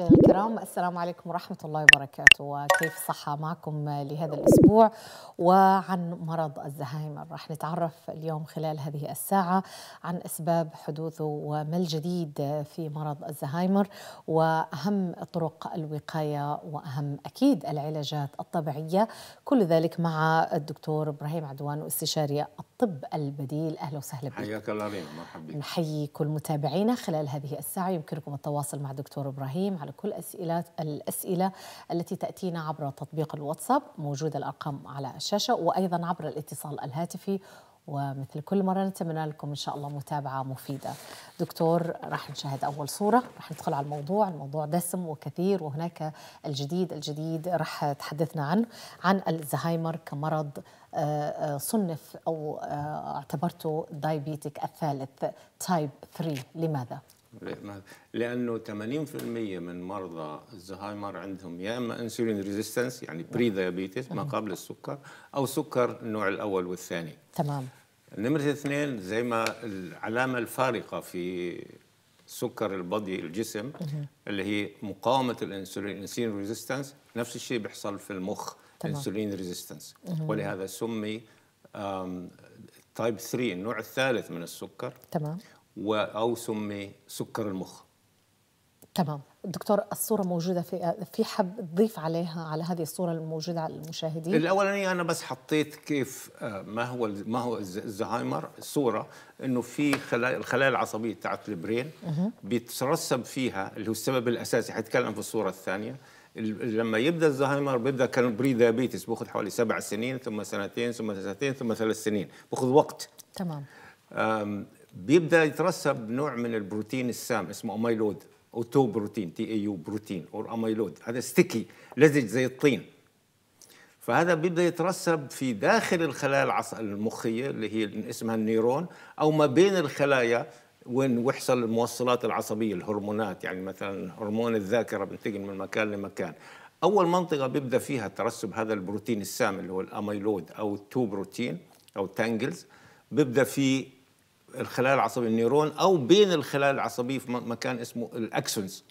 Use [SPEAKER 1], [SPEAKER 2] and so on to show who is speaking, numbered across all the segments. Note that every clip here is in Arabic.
[SPEAKER 1] مشاهدينا الكرام السلام عليكم ورحمة الله وبركاته وكيف صحة معكم لهذا الأسبوع وعن مرض الزهايمر رح نتعرف اليوم خلال هذه الساعة عن أسباب حدوثه وما الجديد في مرض الزهايمر وأهم طرق الوقاية وأهم أكيد العلاجات الطبيعية كل ذلك مع الدكتور إبراهيم عدوان واستشاري الطب البديل أهلا وسهلا بك
[SPEAKER 2] حياك الله مرحبا بك
[SPEAKER 1] نحيي كل متابعينا خلال هذه الساعة يمكنكم التواصل مع الدكتور إبراهيم على كل أسئلة الأسئلة التي تأتينا عبر تطبيق الواتساب موجودة الأرقام على الشاشة وأيضا عبر الاتصال الهاتفي ومثل كل مرة نتمنى لكم إن شاء الله متابعة مفيدة دكتور راح نشاهد أول صورة راح ندخل على الموضوع الموضوع دسم وكثير وهناك الجديد الجديد راح تحدثنا عنه عن الزهايمر كمرض آه، آه، صنف أو آه، اعتبرته دايبيتك الثالث تايب 3 لماذا؟
[SPEAKER 2] لانه 80% من مرضى الزهايمر عندهم يا اما انسولين ريزيستنس يعني بري نعم. دايابيتس ما قبل السكر او سكر النوع الاول والثاني تمام نمرة اثنين زي ما العلامة الفارقة في سكر البضي الجسم اللي هي مقاومة الانسولين انسولين ريزيستنس نفس الشيء بيحصل في المخ انسولين ريزيستنس ولهذا سمي تايب 3 النوع الثالث من السكر تمام أو سمي سكر المخ
[SPEAKER 1] تمام دكتور الصورة موجودة في في حب تضيف عليها على هذه الصورة الموجودة على المشاهدين
[SPEAKER 2] الأولانية أنا بس حطيت كيف آه، ما هو ما هو الزهايمر الصورة إنه في خلايا الخلايا العصبية بتاعت البرين بيترسب فيها اللي هو السبب الأساسي حيتكلم في الصورة الثانية لما يبدا الزهايمر بيبدا كان بري ديابيتس بياخذ حوالي سبع سنين ثم سنتين ثم سنتين ثم ثلاث سنين بياخذ وقت تمام بيبدا يترسب نوع من البروتين السام اسمه اميلود او تو بروتين تي اي يو بروتين او اميلود هذا ستيكي لزج زي الطين فهذا بيبدا يترسب في داخل الخلايا المخيه اللي هي اسمها النيرون او ما بين الخلايا وين ويحصل الموصلات العصبيه الهرمونات يعني مثلا هرمون الذاكره بنتقل من مكان لمكان اول منطقه بيبدا فيها ترسب هذا البروتين السام اللي هو الاميلود او التو بروتين او تانجلز بيبدا في الخلايا العصبيه النيرون او بين الخلايا العصبيه في مكان اسمه الاكسونز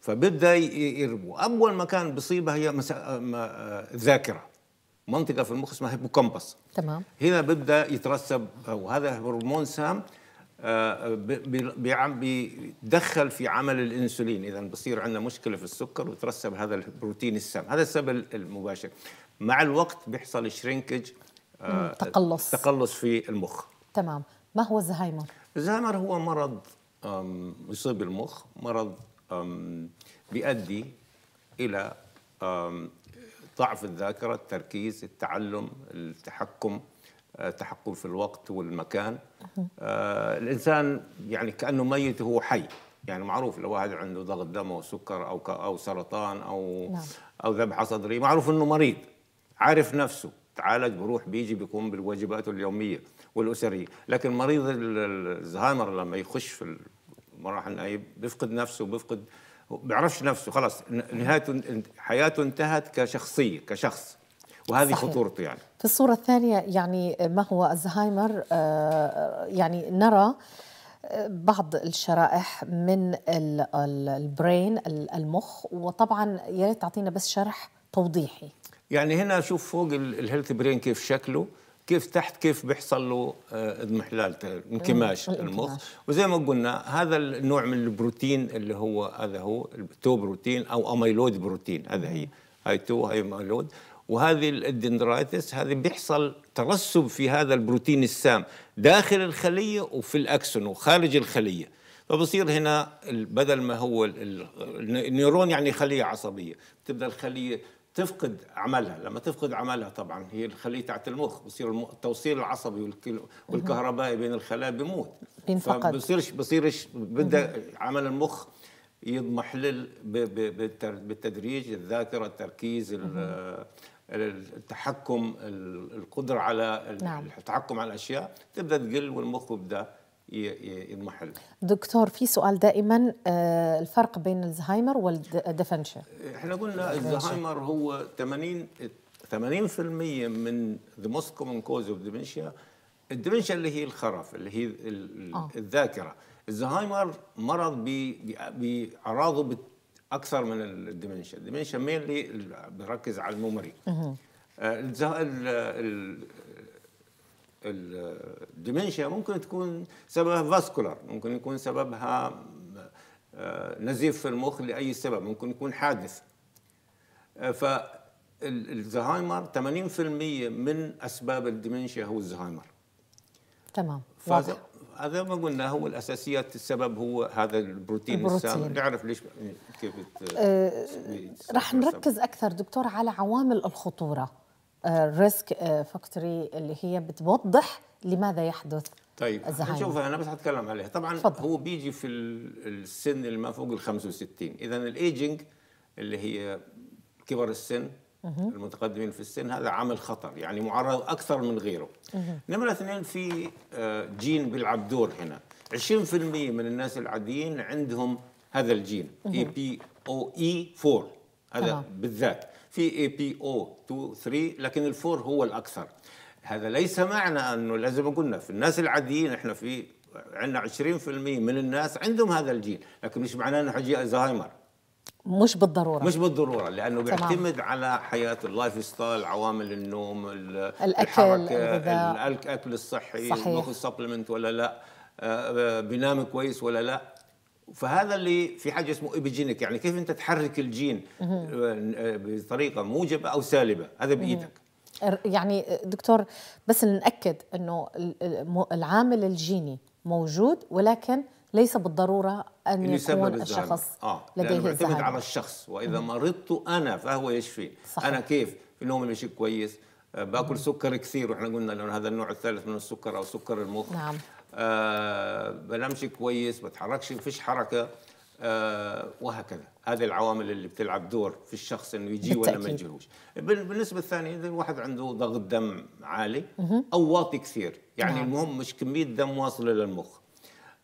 [SPEAKER 2] فبدا يربوا اول مكان بصيبها هي الذاكره آه، آه، منطقه في المخ اسمها هيبوكامبس تمام هنا بيبدا يترسب وهذا هرمون سام آه، بيدخل في عمل الانسولين اذا بصير عندنا مشكله في السكر وترسب هذا البروتين السام هذا السبب المباشر مع الوقت بيحصل شرينكج تقلص تقلص في المخ
[SPEAKER 1] تمام ما هو الزهايمر؟
[SPEAKER 2] الزهايمر هو مرض يصيب المخ مرض بيؤدي إلى ضعف الذاكرة التركيز التعلم التحكم التحكم أه، في الوقت والمكان أه، الإنسان يعني كأنه ميت وهو حي يعني معروف لو واحد عنده ضغط دم او سكر او او سرطان او نعم. او ذبحه صدريه معروف انه مريض عارف نفسه تعالج بروح بيجي بيقوم بالواجبات اليوميه والاسريه لكن مريض الزهايمر لما يخش في المراحل النهائية بيفقد نفسه بيفقد بيعرفش نفسه خلاص نهايته حياته انتهت كشخصيه كشخص وهذه خطورته يعني
[SPEAKER 1] في الصورة الثانية يعني ما هو الزهايمر آه، يعني نرى آه، بعض الشرائح من البرين المخ وطبعا يا ريت تعطينا بس شرح توضيحي
[SPEAKER 2] يعني هنا شوف فوق الهيلث برين كيف شكله كيف تحت كيف بيحصل له اضمحلال آه، انكماش المخ وزي ما قلنا هذا النوع من البروتين اللي هو هذا هو التو بروتين او اميلود بروتين هذا هي هاي تو هاي اميلود وهذه الدندرايتس هذه بيحصل ترسب في هذا البروتين السام داخل الخليه وفي الاكسون وخارج الخليه فبصير هنا بدل ما هو النيرون يعني خليه عصبيه بتبدا الخليه تفقد عملها لما تفقد عملها طبعا هي الخليه تاعت المخ بصير التوصيل العصبي والكهربائي بين الخلايا بيموت
[SPEAKER 1] بينفقد بصيرش
[SPEAKER 2] بصيرش بدا عمل المخ يضمحلل بالتدريج الذاكره التركيز التحكم القدره على نعم. التحكم على الاشياء تبدا تقل والمخ يبدا ينمحل
[SPEAKER 1] دكتور في سؤال دائما آه، الفرق بين الزهايمر والدفنشا
[SPEAKER 2] احنا قلنا الزهايمر هو 80 80% من ذا موست كومن كوز اوف دمنشيا الدمنشيا اللي هي الخرف اللي هي آه. الذاكره الزهايمر مرض باعراضه اكثر من الدمنشيا الدمنشيا مينلي بركز على الميموري آه الدمنشيا ممكن تكون سببها فاسكولار ممكن يكون سببها آه، نزيف في المخ لاي سبب ممكن يكون حادث آه، فالزهايمر 80% من اسباب الدمنشيا هو الزهايمر
[SPEAKER 1] تمام واضح
[SPEAKER 2] هذا ما قلنا هو الاساسيات السبب هو هذا البروتين, البروتين. السام نعرف ليش كيف أه راح نركز
[SPEAKER 1] اكثر دكتور على عوامل الخطوره الريسك آه، فاكتوري اللي هي بتوضح لماذا يحدث طيب شوف
[SPEAKER 2] انا بس هتكلم عليها طبعا فضل. هو بيجي في السن اللي ما فوق ال 65 اذا الايجنج اللي هي كبر السن المتقدمين في السن هذا عامل خطر يعني معرض اكثر من غيره نمره اثنين في آه، جين بيلعب دور هنا 20% من الناس العاديين عندهم هذا الجين اي بي او اي 4 هذا بالذات في اي بي او 2 3 لكن الفور هو الاكثر هذا ليس معنى انه لازم قلنا في الناس العاديين احنا في عندنا 20% من الناس عندهم هذا الجين لكن مش معناه انه حجي الزهايمر
[SPEAKER 1] مش بالضروره مش بالضروره
[SPEAKER 2] لانه بيعتمد على حياه اللايف ستايل عوامل النوم الاكل الاكل الصحي صحيح. باخذ سبلمنت ولا لا آه، آه، بينام كويس ولا لا فهذا اللي في حاجه اسمه ايبيجينيك يعني كيف انت تحرك الجين آه، بطريقه موجبه او سالبه هذا بايدك
[SPEAKER 1] يعني دكتور بس ناكد انه العامل الجيني موجود ولكن ليس بالضروره ان يكون الشخص آه. لديه الزهايمر يعتمد على
[SPEAKER 2] الشخص واذا مرضت انا فهو يشفي صحيح. انا كيف في النوم ماشي كويس آه، باكل سكر كثير واحنا قلنا لانه هذا النوع الثالث من السكر او سكر المخ نعم. آه، بنامش كويس بتحركش فيش حركه آه، وهكذا هذه العوامل اللي بتلعب دور في الشخص انه يجي ولا ما يجيلوش بالنسبه الثانيه اذا الواحد عنده ضغط دم عالي او واطي كثير يعني نعم. المهم مش كميه دم واصله للمخ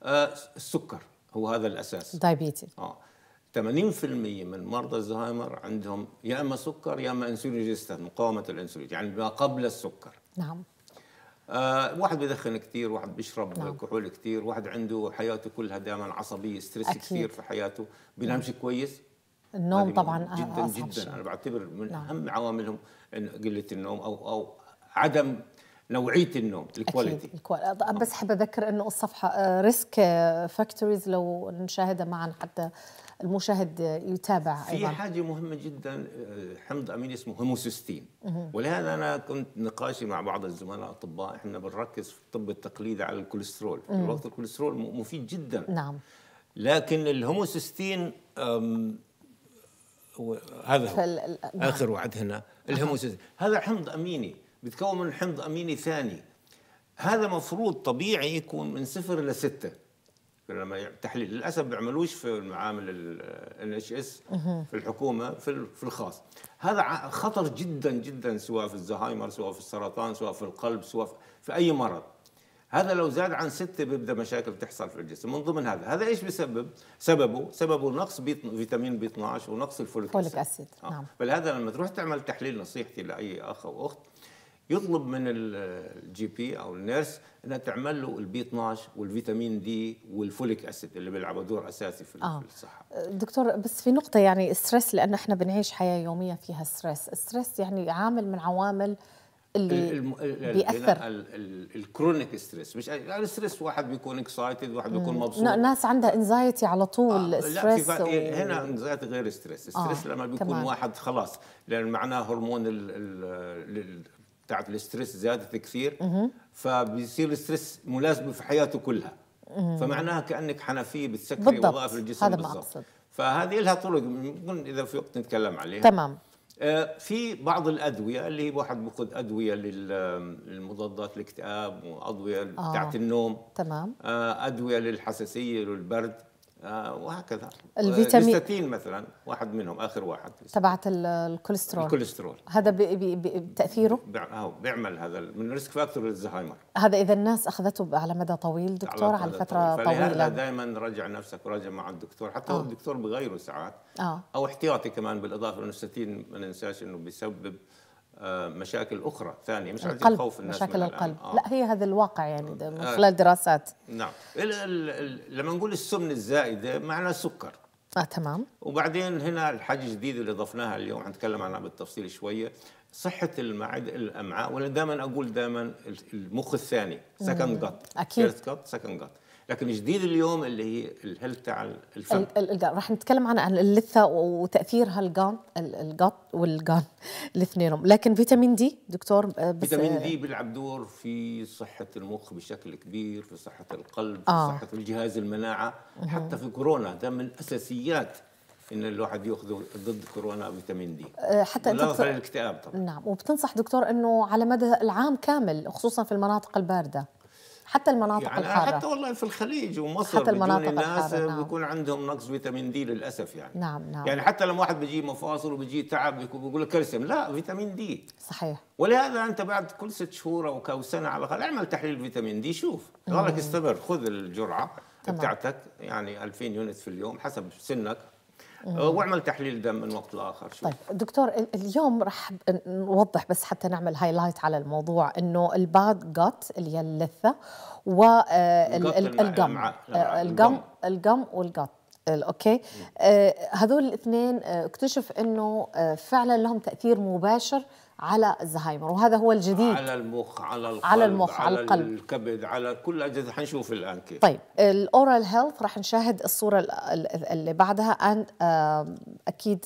[SPEAKER 2] آه، السكر هو هذا الاساس دايبيتس اه 80% من مرضى الزهايمر عندهم يا اما سكر يا اما انسولين ريزيستنت مقاومه الانسولين يعني ما قبل السكر نعم آه واحد بيدخن كثير واحد بيشرب نعم. كحول كثير واحد عنده حياته كلها دائما عصبيه ستريس أكيد. كثير في حياته بينامش نعم. كويس
[SPEAKER 1] النوم طبعا جدا أصعب جدا شيء. انا
[SPEAKER 2] بعتبر من نعم. اهم عواملهم قله النوم او او عدم نوعيه النوم الكواليتي أكيد.
[SPEAKER 1] نعم. بس حابه اذكر انه الصفحه آه، ريسك فاكتوريز آه، لو نشاهدها معا حتى المشاهد يتابع في أيضا.
[SPEAKER 2] حاجه مهمه جدا آه، حمض امين اسمه هيموسيستين
[SPEAKER 1] ولهذا انا
[SPEAKER 2] كنت نقاشي مع بعض الزملاء الاطباء احنا بنركز في الطب التقليدي على الكوليسترول الوقت الكوليسترول مفيد جدا نعم لكن الهيموسيستين هذا فال... نعم. اخر وعد هنا الهيموسيستين هذا حمض اميني بيتكون من حمض اميني ثاني هذا مفروض طبيعي يكون من صفر لستة لما تحليل للاسف بيعملوش في المعامل ان اتش اس في الحكومه في, في الخاص هذا خطر جدا جدا سواء في الزهايمر سواء في السرطان سواء في القلب سواء في, اي مرض هذا لو زاد عن ستة بيبدا مشاكل تحصل في الجسم من ضمن هذا هذا ايش بسبب سببه سببه نقص بيت... فيتامين بي 12 ونقص الفوليك
[SPEAKER 1] اسيد آه. نعم
[SPEAKER 2] فلهذا لما تروح تعمل تحليل نصيحتي لاي اخ او اخت يطلب من الجي بي او النيرس انها تعمل له البي 12 والفيتامين دي والفوليك اسيد اللي بيلعبوا دور اساسي في آه.
[SPEAKER 1] الصحه أه، دكتور بس في نقطه يعني ستريس لانه احنا بنعيش حياه يوميه فيها ستريس ستريس يعني عامل من عوامل اللي الم... بياثر
[SPEAKER 2] الكرونيك ستريس مش الستريس يعني يعني واحد بيكون اكسايتد واحد بيكون مبسوط ناس
[SPEAKER 1] عندها انزايتي على طول آه. ستريس لا في و... إيه، هنا
[SPEAKER 2] انزايتي غير ستريس ستريس آه. لما بيكون كمان. واحد خلاص لان معناه هرمون ال... ال... بتاعت الاسترس زادت كثير فبيصير الاسترس ملازمه في حياته كلها فمعناها كانك حنفيه بتسكري وظائف الجسم هذا بالضبط فهذه لها طرق ممكن اذا في وقت نتكلم عليها تمام آه، في بعض الادويه اللي واحد بياخذ ادويه للمضادات الاكتئاب وادويه آه. بتاعت النوم تمام آه، ادويه للحساسيه للبرد آه، وهكذا الفيتامين الستين مثلا واحد منهم اخر واحد
[SPEAKER 1] تبعت الكوليسترول الكوليسترول هذا بي بي بي تاثيره
[SPEAKER 2] بيعمل هذا من ريسك فاكتور للزهايمر
[SPEAKER 1] هذا اذا الناس اخذته على مدى طويل دكتور على, على فتره طويله,
[SPEAKER 2] دائما راجع نفسك وراجع مع الدكتور حتى آه. الدكتور بغيره ساعات آه. او احتياطي كمان بالاضافه انه الستين ما ننساش انه بيسبب آه، مشاكل اخرى ثانيه مش القلب. خوف الناس مشاكل القلب آه.
[SPEAKER 1] لا هي هذا الواقع يعني آه. من خلال آه. دراسات
[SPEAKER 2] نعم الـ الـ الـ لما نقول السمن الزائده معناه السكر اه تمام وبعدين هنا الحاجه الجديده اللي ضفناها اليوم حنتكلم عنها بالتفصيل شويه صحة المعدة الأمعاء وأنا دائما أقول دائما المخ الثاني سكند جت أكيد سكند جت لكن الجديد اليوم اللي هي الهيلث تاع الفم
[SPEAKER 1] رح نتكلم عن اللثه وتاثيرها الجان القط والجان الاثنينهم لكن فيتامين دي دكتور آه، بس فيتامين آه، دي
[SPEAKER 2] بيلعب دور في صحه المخ بشكل كبير في صحه القلب آه. في صحه الجهاز المناعه حتى في كورونا ده من اساسيات ان الواحد ياخذ ضد كورونا فيتامين دي آه، حتى انت الاكتئاب طبعا
[SPEAKER 1] نعم وبتنصح دكتور انه على مدى العام كامل خصوصا في المناطق البارده حتى المناطق يعني الحارة حتى
[SPEAKER 2] والله في الخليج ومصر حتى المناطق بدون الناس نعم. بيكون عندهم نقص فيتامين دي للأسف يعني
[SPEAKER 1] نعم نعم يعني
[SPEAKER 2] حتى لما واحد بيجي مفاصل وبيجي تعب بيقول لك كالسيوم لا فيتامين دي صحيح ولهذا أنت بعد كل ست شهور أو كو سنة على الأقل اعمل تحليل فيتامين دي شوف ضلك استمر خذ الجرعة تمام. بتاعتك يعني 2000 يونت في اليوم حسب سنك آه، واعمل تحليل دم من وقت لاخر شوف. طيب
[SPEAKER 1] دكتور اليوم رح نوضح بس حتى نعمل هايلايت على الموضوع انه الباد جات اللي هي اللثه والقم القم القم والجات اوكي آه، هذول الاثنين آه، اكتشف انه فعلا لهم تاثير مباشر على الزهايمر وهذا هو الجديد على
[SPEAKER 2] المخ على القلب على المخ على, على القلب الكبد على كل الاجهزه حنشوف الان كيف طيب
[SPEAKER 1] الاورال هيلث راح نشاهد الصوره اللي بعدها ان اكيد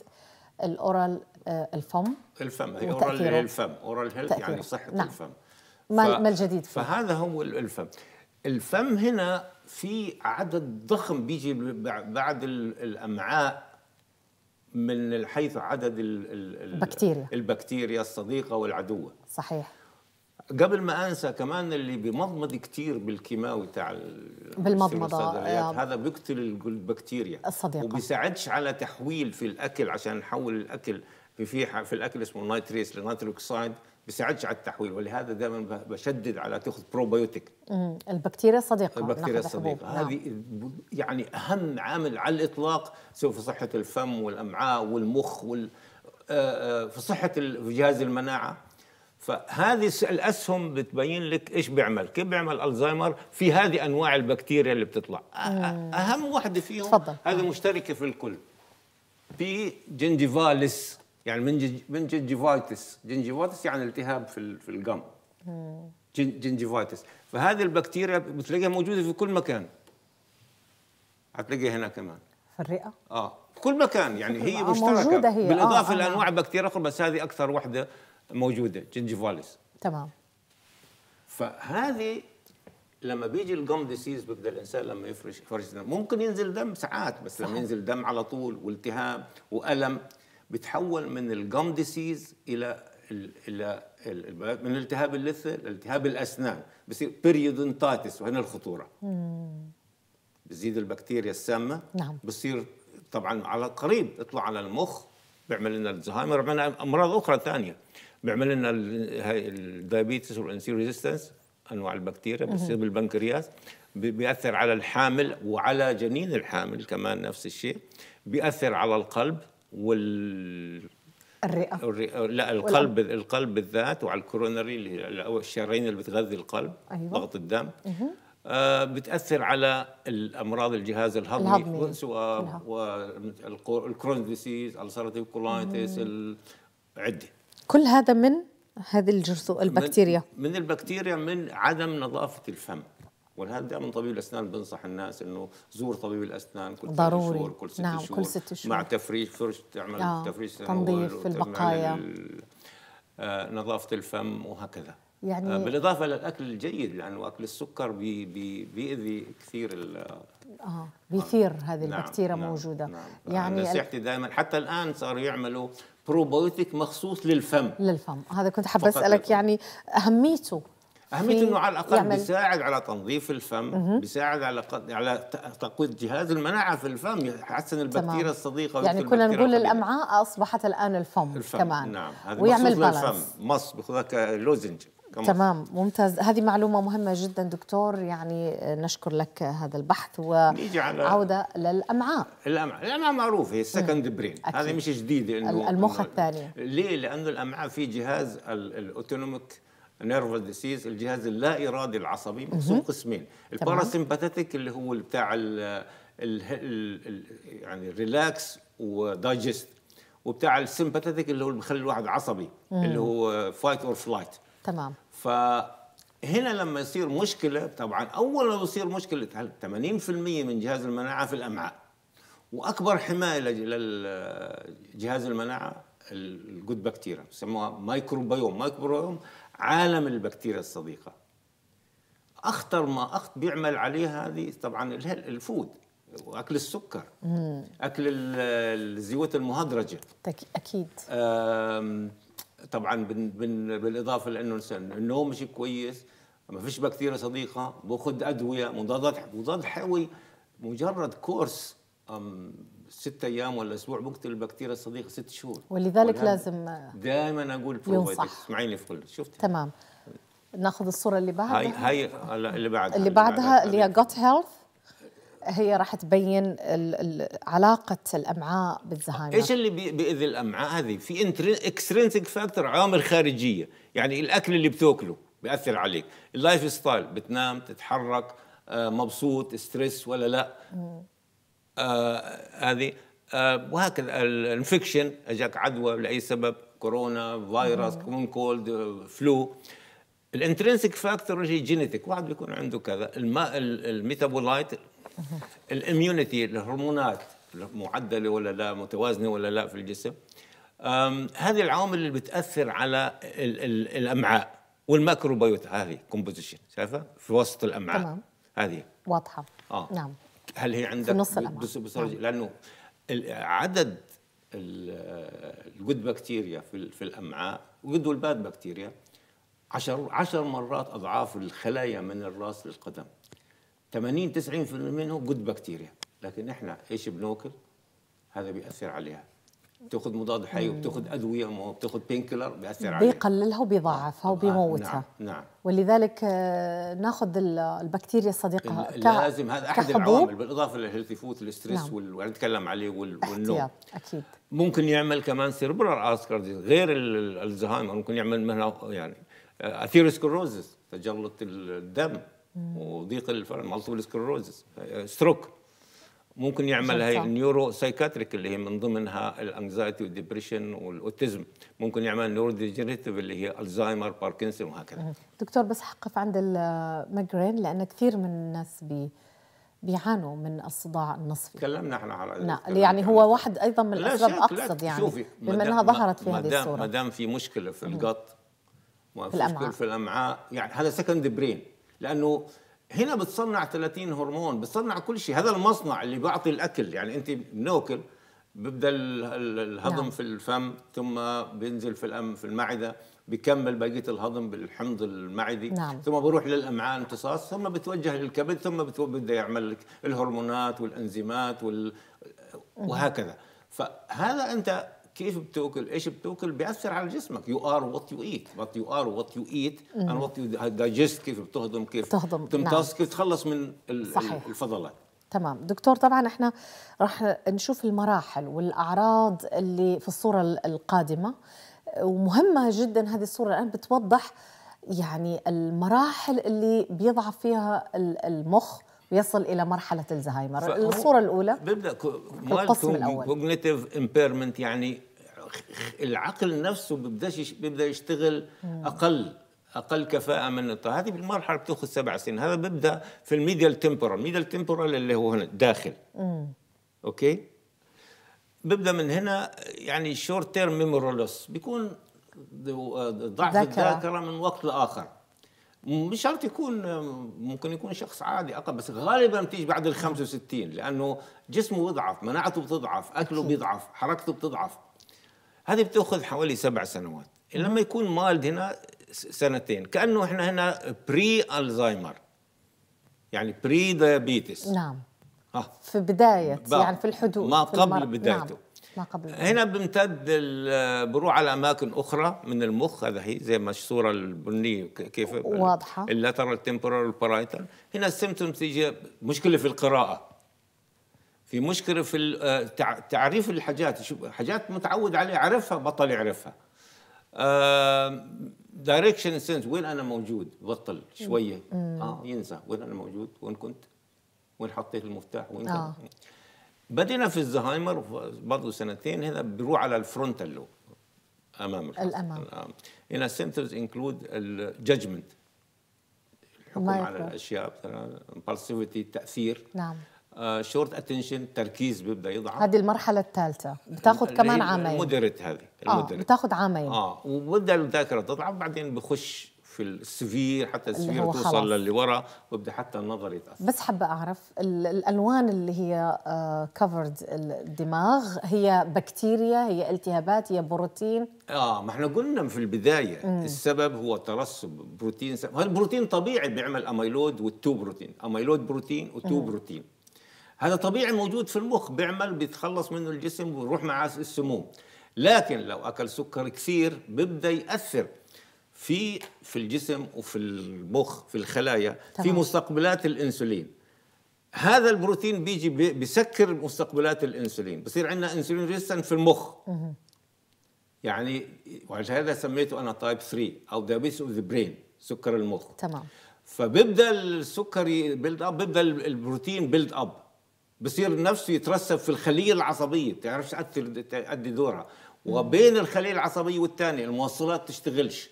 [SPEAKER 1] الاورال آه، الفم الفم هي اورال الفم اورال هيلث يعني صحه نعم. الفم ما ما
[SPEAKER 2] الجديد فيه فهذا هو الفم الفم هنا في عدد ضخم بيجي بعد الامعاء من حيث عدد الـ الـ البكتيريا البكتيريا الصديقه والعدوه صحيح قبل ما انسى كمان اللي بمضمض كتير بالكيماوي تاع بالمضمضه آه، هذا بيقتل البكتيريا الصديقه وبيساعدش على تحويل في الاكل عشان نحول الاكل في في الاكل اسمه نايتريس لنيتروكسيد بيساعدش على التحويل ولهذا دائما بشدد على تاخذ بروبيوتيك
[SPEAKER 1] البكتيريا الصديقه البكتيريا الصديقه نعم.
[SPEAKER 2] هذه يعني اهم عامل على الاطلاق سواء في صحه الفم والامعاء والمخ وال آه، آه، في صحه جهاز المناعه فهذه الاسهم بتبين لك ايش بيعمل كيف بيعمل الزهايمر في هذه انواع البكتيريا اللي بتطلع اهم واحده فيهم تفضل. هذه مشتركه في الكل بي جنجيفاليس يعني من جنجيفايتس جنجيفايتس يعني التهاب في في الجم جنجيفايتس فهذه البكتيريا بتلاقيها موجوده في كل مكان هتلاقيها هنا كمان في الرئه اه في كل مكان يعني هي آه، مشتركه موجودة هي. آه، بالاضافه آه،, آه. لانواع بكتيريا اخرى بس هذه اكثر وحده موجوده جنجيفاليس تمام فهذه لما بيجي الجم ديسيز بيبدا الانسان لما يفرش يفرش دم ممكن ينزل دم ساعات بس صحيح. لما ينزل دم على طول والتهاب والم بتحول من الجم ديسيز الى الى من التهاب اللثه لالتهاب الاسنان بصير بيريودونتاتس وهنا الخطوره بزيد البكتيريا السامه نعم بصير طبعا على قريب يطلع على المخ بيعمل لنا الزهايمر بيعمل لنا امراض اخرى ثانيه بيعمل لنا الدايابيتس والانسولين ريزيستنس انواع البكتيريا بتصير بالبنكرياس بياثر على الحامل وعلى جنين الحامل كمان نفس الشيء بياثر على القلب وال الرئه الرئة لا القلب والأم. القلب بالذات وعلى الكورونري اللي هو الشرايين اللي بتغذي القلب أيوة. ضغط الدم آه بتاثر على الامراض الجهاز الهضمي, الهضمي. سواء والكرون ديسيز السرطان كولايتس عده
[SPEAKER 1] كل هذا من هذه الجرثومه البكتيريا
[SPEAKER 2] من, من البكتيريا من عدم نظافه الفم ولهذا دائما طبيب الاسنان بنصح الناس انه زور طبيب الاسنان كل ضروري شهور كل ست نعم شهور كل ست شهور مع تفريش فرش تعمل آه تفريش تنظيف البقايا آه، نظافه الفم وهكذا يعني آه، بالاضافه للاكل الجيد لانه اكل السكر بي بي بيأذي كثير
[SPEAKER 1] اه بيثير آه. هذه نعم، البكتيريا نعم موجوده نعم آه، يعني نصيحتي
[SPEAKER 2] دائما حتى الان صاروا يعملوا بروبيوتيك مخصوص للفم
[SPEAKER 1] للفم هذا كنت حابه اسالك يعني اهميته
[SPEAKER 2] اهميه انه على الاقل يعمل. بيساعد على تنظيف الفم مه. بيساعد على على تقويه جهاز المناعه في الفم يحسن البكتيريا الصديقه يعني كنا نقول
[SPEAKER 1] الامعاء اصبحت الان الفم, الفم. كمان نعم هذا ويعمل بالانس
[SPEAKER 2] مص بياخذها كلوزنج تمام
[SPEAKER 1] ممتاز هذه معلومة مهمة جدا دكتور يعني نشكر لك هذا البحث وعودة للأمعاء
[SPEAKER 2] الأمعاء الأمعاء معروفة هي السكند برين هذه مش جديدة إنه المخ الثاني ليه؟ لأنه الأمعاء في جهاز الأوتونوميك نيرف ديسيز الجهاز اللا ارادي العصبي مقسوم قسمين الباراسمباتيك اللي هو بتاع ال ال ال يعني ريلاكس ودايجست وبتاع السمباتيك اللي هو اللي بخلي الواحد عصبي مم. اللي هو فايت اور فلايت تمام فهنا لما يصير مشكله طبعا اول ما يصير مشكله 80% من جهاز المناعه في الامعاء واكبر حمايه لجهاز المناعه الجود بكتيريا يسموها مايكروبيوم مايكروبيوم عالم البكتيريا الصديقة أخطر ما أخط بيعمل عليها هذه طبعا الفود واكل السكر مم. اكل الزيوت المهدرجه اكيد طبعا بالاضافه لانه النوم مش كويس ما فيش بكتيريا صديقه باخذ ادويه مضادات مضاد حيوي مجرد كورس ست ايام ولا اسبوع بقتل البكتيريا الصديقه ست شهور ولذلك لازم دائما اقول بروبايوتكس اسمعيني في
[SPEAKER 1] كل شفتي تمام ناخذ الصوره اللي بعدها هاي
[SPEAKER 2] هاي اللي بعدها اللي بعدها اللي
[SPEAKER 1] هي جوت هيلث هي راح تبين علاقة الأمعاء بالزهايمر إيش
[SPEAKER 2] اللي بيأذي الأمعاء هذه؟ في اكسترينسك فاكتور عوامل خارجية يعني الأكل اللي بتاكله بيأثر عليك اللايف ستايل بتنام تتحرك آه، مبسوط ستريس ولا لا آه، هذه آه، وهكذا الانفكشن اجاك عدوى لاي سبب كورونا فيروس كومن كولد فلو الانترنسك فاكتور شيء جينيتك واحد بيكون عنده كذا الماء الميتابولايت الاميونيتي الهرمونات معدله ولا لا متوازنه ولا لا في الجسم هذه العوامل اللي بتاثر على ال ال الامعاء والماكروبيوتا هذه كومبوزيشن شايفه في وسط الامعاء تمام هذه واضحه اه نعم هل هي عندك في نص نعم. لانه عدد الجود بكتيريا في الامعاء جود والباد بكتيريا عشر, عشر مرات اضعاف الخلايا من الراس للقدم 80 90% منهم جود بكتيريا لكن احنا ايش بناكل هذا بياثر عليها بتاخذ مضاد حيوي بتاخذ ادويه ما بتاخذ بين كيلر بياثر عليها
[SPEAKER 1] بيقللها وبيضعفها وبيموتها آه، نعم, نعم ولذلك آه، ناخذ البكتيريا الصديقه ك... لازم هذا احد كحبوب. العوامل
[SPEAKER 2] بالاضافه فوت الاسترس نعم. وال... ونتكلم عليه وال... والنوم اكيد ممكن يعمل كمان سيربرال اسكارديز غير الزهايمر ممكن يعمل منها يعني اثيروسكروزس آه، تجلط الدم وضيق الفرن مالتيبل سكلروزس ستروك ممكن يعمل هي النيورو سايكاتريك اللي هي من ضمنها الانكزايتي والدبريشن والاوتيزم ممكن يعمل نيورو ديجنريتيف اللي هي الزهايمر باركنسون وهكذا
[SPEAKER 1] دكتور بس حقف عند الميجرين لان كثير من الناس بي بيعانوا من الصداع النصفي تكلمنا
[SPEAKER 2] احنا على نعم
[SPEAKER 1] يعني هو واحد ايضا من الاسباب اقصد يعني شوفي بما انها ظهرت في هذه الصوره ما
[SPEAKER 2] دام في مشكله في القط في الامعاء في الامعاء يعني هذا سكند برين لانه هنا بتصنع 30 هرمون بتصنع كل شيء هذا المصنع اللي بيعطي الاكل يعني انت بناكل بيبدا الهضم نعم. في الفم ثم بينزل في الأم في المعده بكمل بقيه الهضم بالحمض المعدي نعم. ثم بروح للامعاء امتصاص ثم بتوجه للكبد ثم بده يعمل الهرمونات والانزيمات وال... وهكذا فهذا انت كيف بتاكل ايش بتاكل بياثر على جسمك يو ار وات يو ايت وات يو ار وات يو ايت ان وات يو دايجست كيف بتهضم كيف تهضم تمتص نعم. كيف تخلص من صحيح. الفضلات
[SPEAKER 1] تمام دكتور طبعا احنا راح نشوف المراحل والاعراض اللي في الصوره القادمه ومهمه جدا هذه الصوره الان بتوضح يعني المراحل اللي بيضعف فيها المخ ويصل الى مرحله الزهايمر الصوره الاولى
[SPEAKER 2] بيبدا القسم الاول كوجنيتيف امبيرمنت يعني العقل نفسه بيبداش بيبدا يشتغل اقل اقل كفاءه من الطاقه هذه بالمرحله بتاخذ سبع سنين هذا بيبدا في الميديال تمبورال الميديال تمبورال اللي هو هنا داخل اوكي بيبدا من هنا يعني شورت تيرم ميمورالوس بيكون ضعف الذاكره من وقت لاخر مش شرط يكون ممكن يكون شخص عادي اقل بس غالبا بتيجي بعد ال 65 لانه جسمه بيضعف مناعته بتضعف اكله بيضعف حركته بتضعف هذه بتاخذ حوالي سبع سنوات لما يكون مالد هنا سنتين كانه احنا هنا بري الزهايمر يعني بري ديابيتس نعم
[SPEAKER 1] آه. في بداية يعني في الحدود ما في قبل بدايته نعم. ما قبل
[SPEAKER 2] هنا بيمتد بروح على اماكن اخرى من المخ هذا هي زي ما الصوره البنيه كيف واضحه اللاترال تمبورال بارايتال هنا السيمتوم تيجي مشكله في القراءه في مشكله في آه، تعريف الحاجات حاجات متعود عليها عرفها بطل يعرفها دايركشن سنس وين انا موجود بطل شويه اه ينسى وين انا موجود وين كنت وين حطيت المفتاح وين آه. كنت بدينا في الزهايمر برضه سنتين هنا بيروح على الفرونتال اللو امام الحصر. الامام آه. هنا سنترز انكلود الجادجمنت الحكم على الاشياء امبالسيفيتي آه، التاثير نعم شورت آه، اتنشن تركيز بيبدا يضعف
[SPEAKER 1] هذه المرحله الثالثه بتاخذ كمان عامين المودريت
[SPEAKER 2] هذه آه، المودريت آه
[SPEAKER 1] بتاخذ عامين اه
[SPEAKER 2] وبدا الذاكره تضعف بعدين بخش في السفير حتى السفير توصل للي ورا وبدا حتى النظر يتاثر
[SPEAKER 1] بس حابه اعرف الالوان اللي هي كفرد آه، الدماغ هي بكتيريا هي التهابات هي بروتين
[SPEAKER 2] اه ما احنا قلنا في البدايه مم. السبب هو ترسب بروتين هذا البروتين طبيعي بيعمل اميلود والتو بروتين اميلود بروتين وتو مم. بروتين هذا طبيعي موجود في المخ بيعمل بيتخلص منه الجسم ويروح معاه السموم لكن لو اكل سكر كثير بيبدا ياثر في في الجسم وفي المخ في الخلايا طبعا. في مستقبلات الانسولين هذا البروتين بيجي بيسكر مستقبلات الانسولين بصير عندنا انسولين ريستن في المخ مه. يعني وعشان هذا سميته انا تايب 3 او دايابيتس اوف ذا برين سكر المخ تمام فبيبدا السكر بيلد اب بيبدا البروتين بيلد اب بصير نفسه يترسب في الخليه العصبيه بتعرفش تأدي دورها وبين الخليه العصبيه والثانيه الموصلات تشتغلش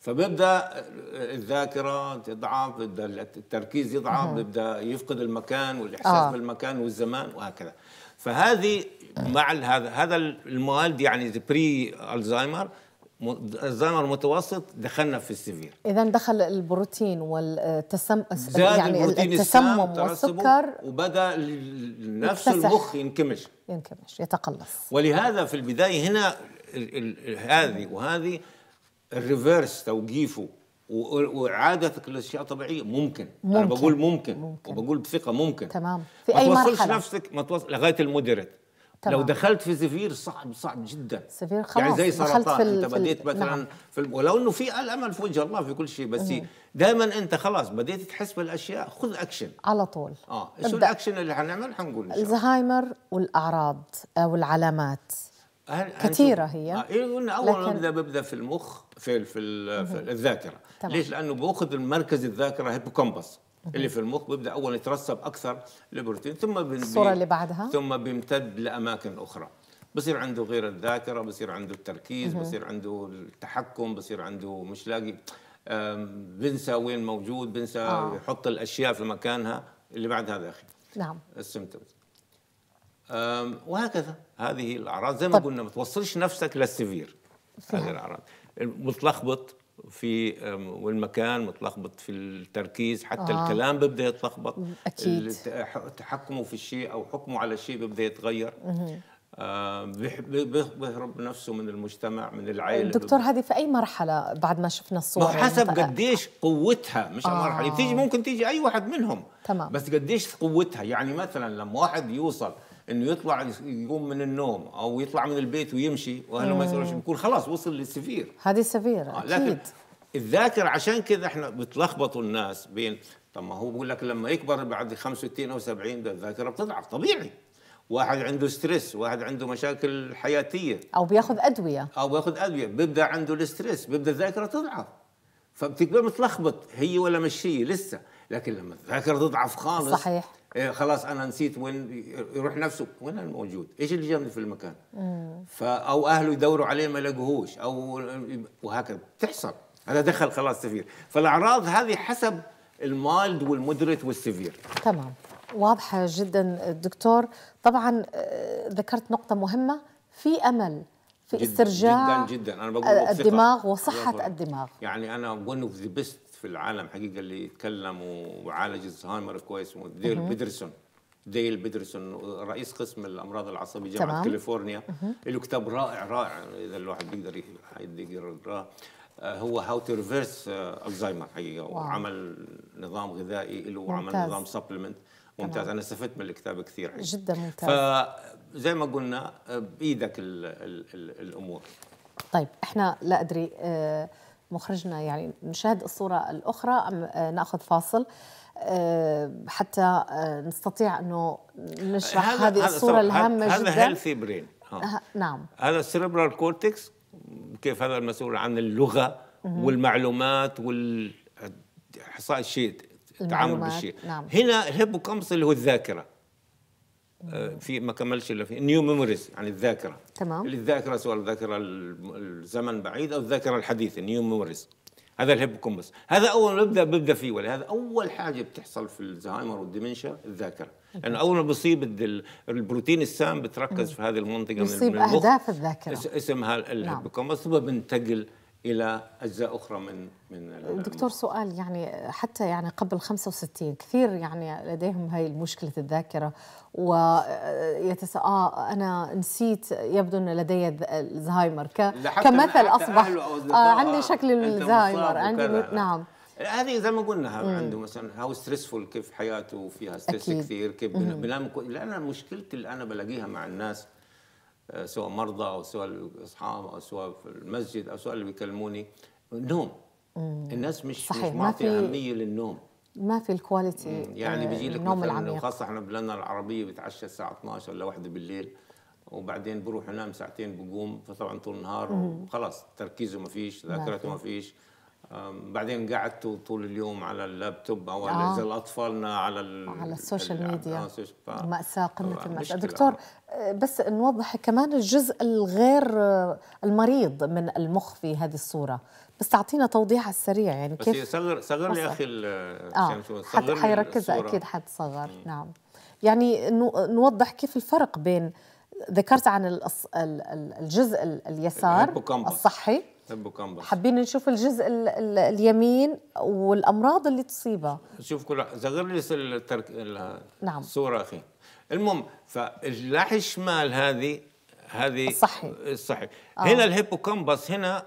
[SPEAKER 2] فبيبدا الذاكره تضعف بيبدا التركيز يضعف بيبدا يفقد المكان والاحساس آه. بالمكان والزمان وهكذا فهذه مع هذا هذا المواد يعني بري الزهايمر زمن متوسط دخلنا في السيفير
[SPEAKER 1] اذا دخل البروتين والتسم زاد يعني البروتين التسمم والسكر
[SPEAKER 2] وبدا نفس المخ ينكمش
[SPEAKER 1] ينكمش يتقلص
[SPEAKER 2] ولهذا في البدايه هنا هذه وهذه الريفيرس توقيفه واعادتك للاشياء الطبيعيه ممكن. ممكن انا بقول ممكن, ممكن. وبقول بثقه ممكن تمام في ما اي مرحله ما توصلش نفسك ما توصل لغايه المودريت طبعا. لو دخلت في زفير صعب صعب جدا زفير يعني خلاص يعني زي سرطان في انت بديت مثلا نعم. في الم... ولو انه في الامل في وجه الله في كل شيء بس دائما انت خلاص بديت تحس بالاشياء خذ اكشن على طول اه شو الاكشن اللي حنعمل حنقول إن شاء
[SPEAKER 1] الزهايمر والاعراض والعلامات
[SPEAKER 2] كثيره هي آه قلنا إيه، اول لكن... ببدأ, ببدا في المخ في في, في الذاكره طبعا. ليش لانه باخذ المركز الذاكره هيبوكامبس اللي في المخ بيبدا اول يترسب اكثر البروتين ثم الصوره اللي
[SPEAKER 1] بعدها ثم
[SPEAKER 2] بيمتد لاماكن اخرى بصير عنده غير الذاكره بصير عنده التركيز بصير عنده التحكم بصير عنده مش لاقي بنسى وين موجود بنسى آه. يحط الاشياء في مكانها اللي بعد هذا اخي نعم السيمتومز وهكذا هذه الاعراض زي ما طب. قلنا ما توصلش نفسك للسيفير هذه الاعراض متلخبط في والمكان متلخبط في التركيز حتى آه. الكلام بيبدا يتلخبط اكيد تحكمه في الشيء او حكمه على الشيء بيبدا يتغير آه بيهرب نفسه من المجتمع من العائله دكتور هذه
[SPEAKER 1] في اي مرحله بعد ما شفنا الصور ما حسب
[SPEAKER 2] قديش قوتها مش آه. مرحله بتيجي
[SPEAKER 1] ممكن تيجي اي واحد منهم
[SPEAKER 2] تمام بس قديش قوتها يعني مثلا لما واحد يوصل انه يطلع يقوم من النوم او يطلع من البيت ويمشي واهله ما يسالوش بيكون خلاص وصل للسفير
[SPEAKER 1] هذه السفير آه لكن اكيد
[SPEAKER 2] الذاكر عشان كذا احنا بتلخبطوا الناس بين طب ما هو بقول لك لما يكبر بعد 65 او 70 الذاكره بتضعف طبيعي واحد عنده ستريس واحد عنده مشاكل حياتيه
[SPEAKER 1] او بياخذ ادويه
[SPEAKER 2] او بياخذ ادويه بيبدا عنده الستريس بيبدا الذاكره تضعف فبتبقى متلخبط هي ولا مش هي لسه لكن لما الذاكره تضعف خالص صحيح إيه خلاص انا نسيت وين يروح نفسه وين انا موجود؟ ايش اللي جنبي في المكان؟ ف او اهله يدوروا عليه ما لقوهوش او وهكذا تحصل هذا دخل خلاص سفير فالاعراض هذه حسب المالد والمدرت والسفير
[SPEAKER 1] تمام واضحه جدا دكتور طبعا آه، ذكرت نقطه مهمه في امل في جد استرجاع جدا
[SPEAKER 2] جدا انا بقول آه، الدماغ
[SPEAKER 1] وصحه الدماغ
[SPEAKER 2] يعني انا ون اوف ذا بيست في العالم حقيقه اللي يتكلم وعالج الزهايمر كويس ديل بيدرسون ديل بيدرسون رئيس قسم الامراض العصبيه جامعه كاليفورنيا له كتاب رائع رائع اذا الواحد بيقدر يقراه هو هاو تو ريفيرس الزهايمر حقيقه واو. وعمل نظام غذائي له وعمل نظام سبلمنت ممتاز انا استفدت من الكتاب كثير حقيقة. جدا ممتاز زي ما قلنا آه، بايدك الامور
[SPEAKER 1] طيب احنا لا ادري آه، مخرجنا يعني نشاهد الصوره الاخرى ام آه، ناخذ فاصل حتى نستطيع انه نشرح هذا هذه الصوره الهامه هذا جدا هذا هيلثي برين نعم
[SPEAKER 2] هذا السيربرال كورتكس كيف هذا المسؤول عن اللغه والمعلومات وال احصاء الشيء
[SPEAKER 1] التعامل بالشيء نعم.
[SPEAKER 2] هنا الهيبوكامبس اللي هو الذاكره آه، في ما كملش الا في نيو ميموريز يعني الذاكره تمام الذاكره سواء الذاكره الزمن بعيد او الذاكره الحديثه نيو ميموريز هذا الهيبوكمبس هذا اول ما ببدا ببدا فيه ولهذا اول حاجه بتحصل في الزهايمر والديمنشا الذاكره لانه يعني اول ما بصيب البروتين السام بتركز في هذه المنطقه من المخ اهداف الذاكره اسمها الهيبوكامبس نعم. ثم بنتقل الى اجزاء اخرى من من دكتور
[SPEAKER 1] سؤال يعني حتى يعني قبل 65 كثير يعني لديهم هاي مشكله الذاكره ويتساءل آه انا نسيت يبدو ان لدي الزهايمر ك... كمثل اصبح آه عندي شكل الزهايمر عندي نعم
[SPEAKER 2] هذه زي ما قلنا عنده مثلا هاو ستريسفول كيف حياته فيها ستريس كثير كيف بنام لان مشكلتي اللي انا بلاقيها مع الناس آه، سواء مرضى او سواء اصحاب او سواء في المسجد او سواء اللي بيكلموني نوم الناس مش صحيح. مش معطي اهميه للنوم
[SPEAKER 1] ما في الكواليتي يعني آه، بيجي لك النوم العميق خاصه
[SPEAKER 2] احنا بلدنا العربيه بتعشى الساعه 12 ولا 1 بالليل وبعدين بروح انام ساعتين بقوم فطبعا طول النهار وخلاص تركيزه ما فيش ذاكرته ما فيش بعدين قعدت طول اليوم على اللابتوب او على آه. اطفالنا على
[SPEAKER 1] على السوشيال ميديا مأساة قمة المأساة دكتور بس نوضح كمان الجزء الغير آه، المريض من المخ في هذه الصوره بس تعطينا توضيح على السريع يعني بس كيف صغر صغر لي اخي اه صغر حيركز اكيد حتصغر نعم يعني نوضح كيف الفرق بين ذكرت عن الجزء اليسار الصحي حابين نشوف الجزء اليمين والامراض اللي تصيبها
[SPEAKER 2] شوف كل صغر لي الترك... نعم الصوره اخي المهم فالجناح الشمال هذه هذه الصحي الصحي آه. هنا الهيبوكامبس هنا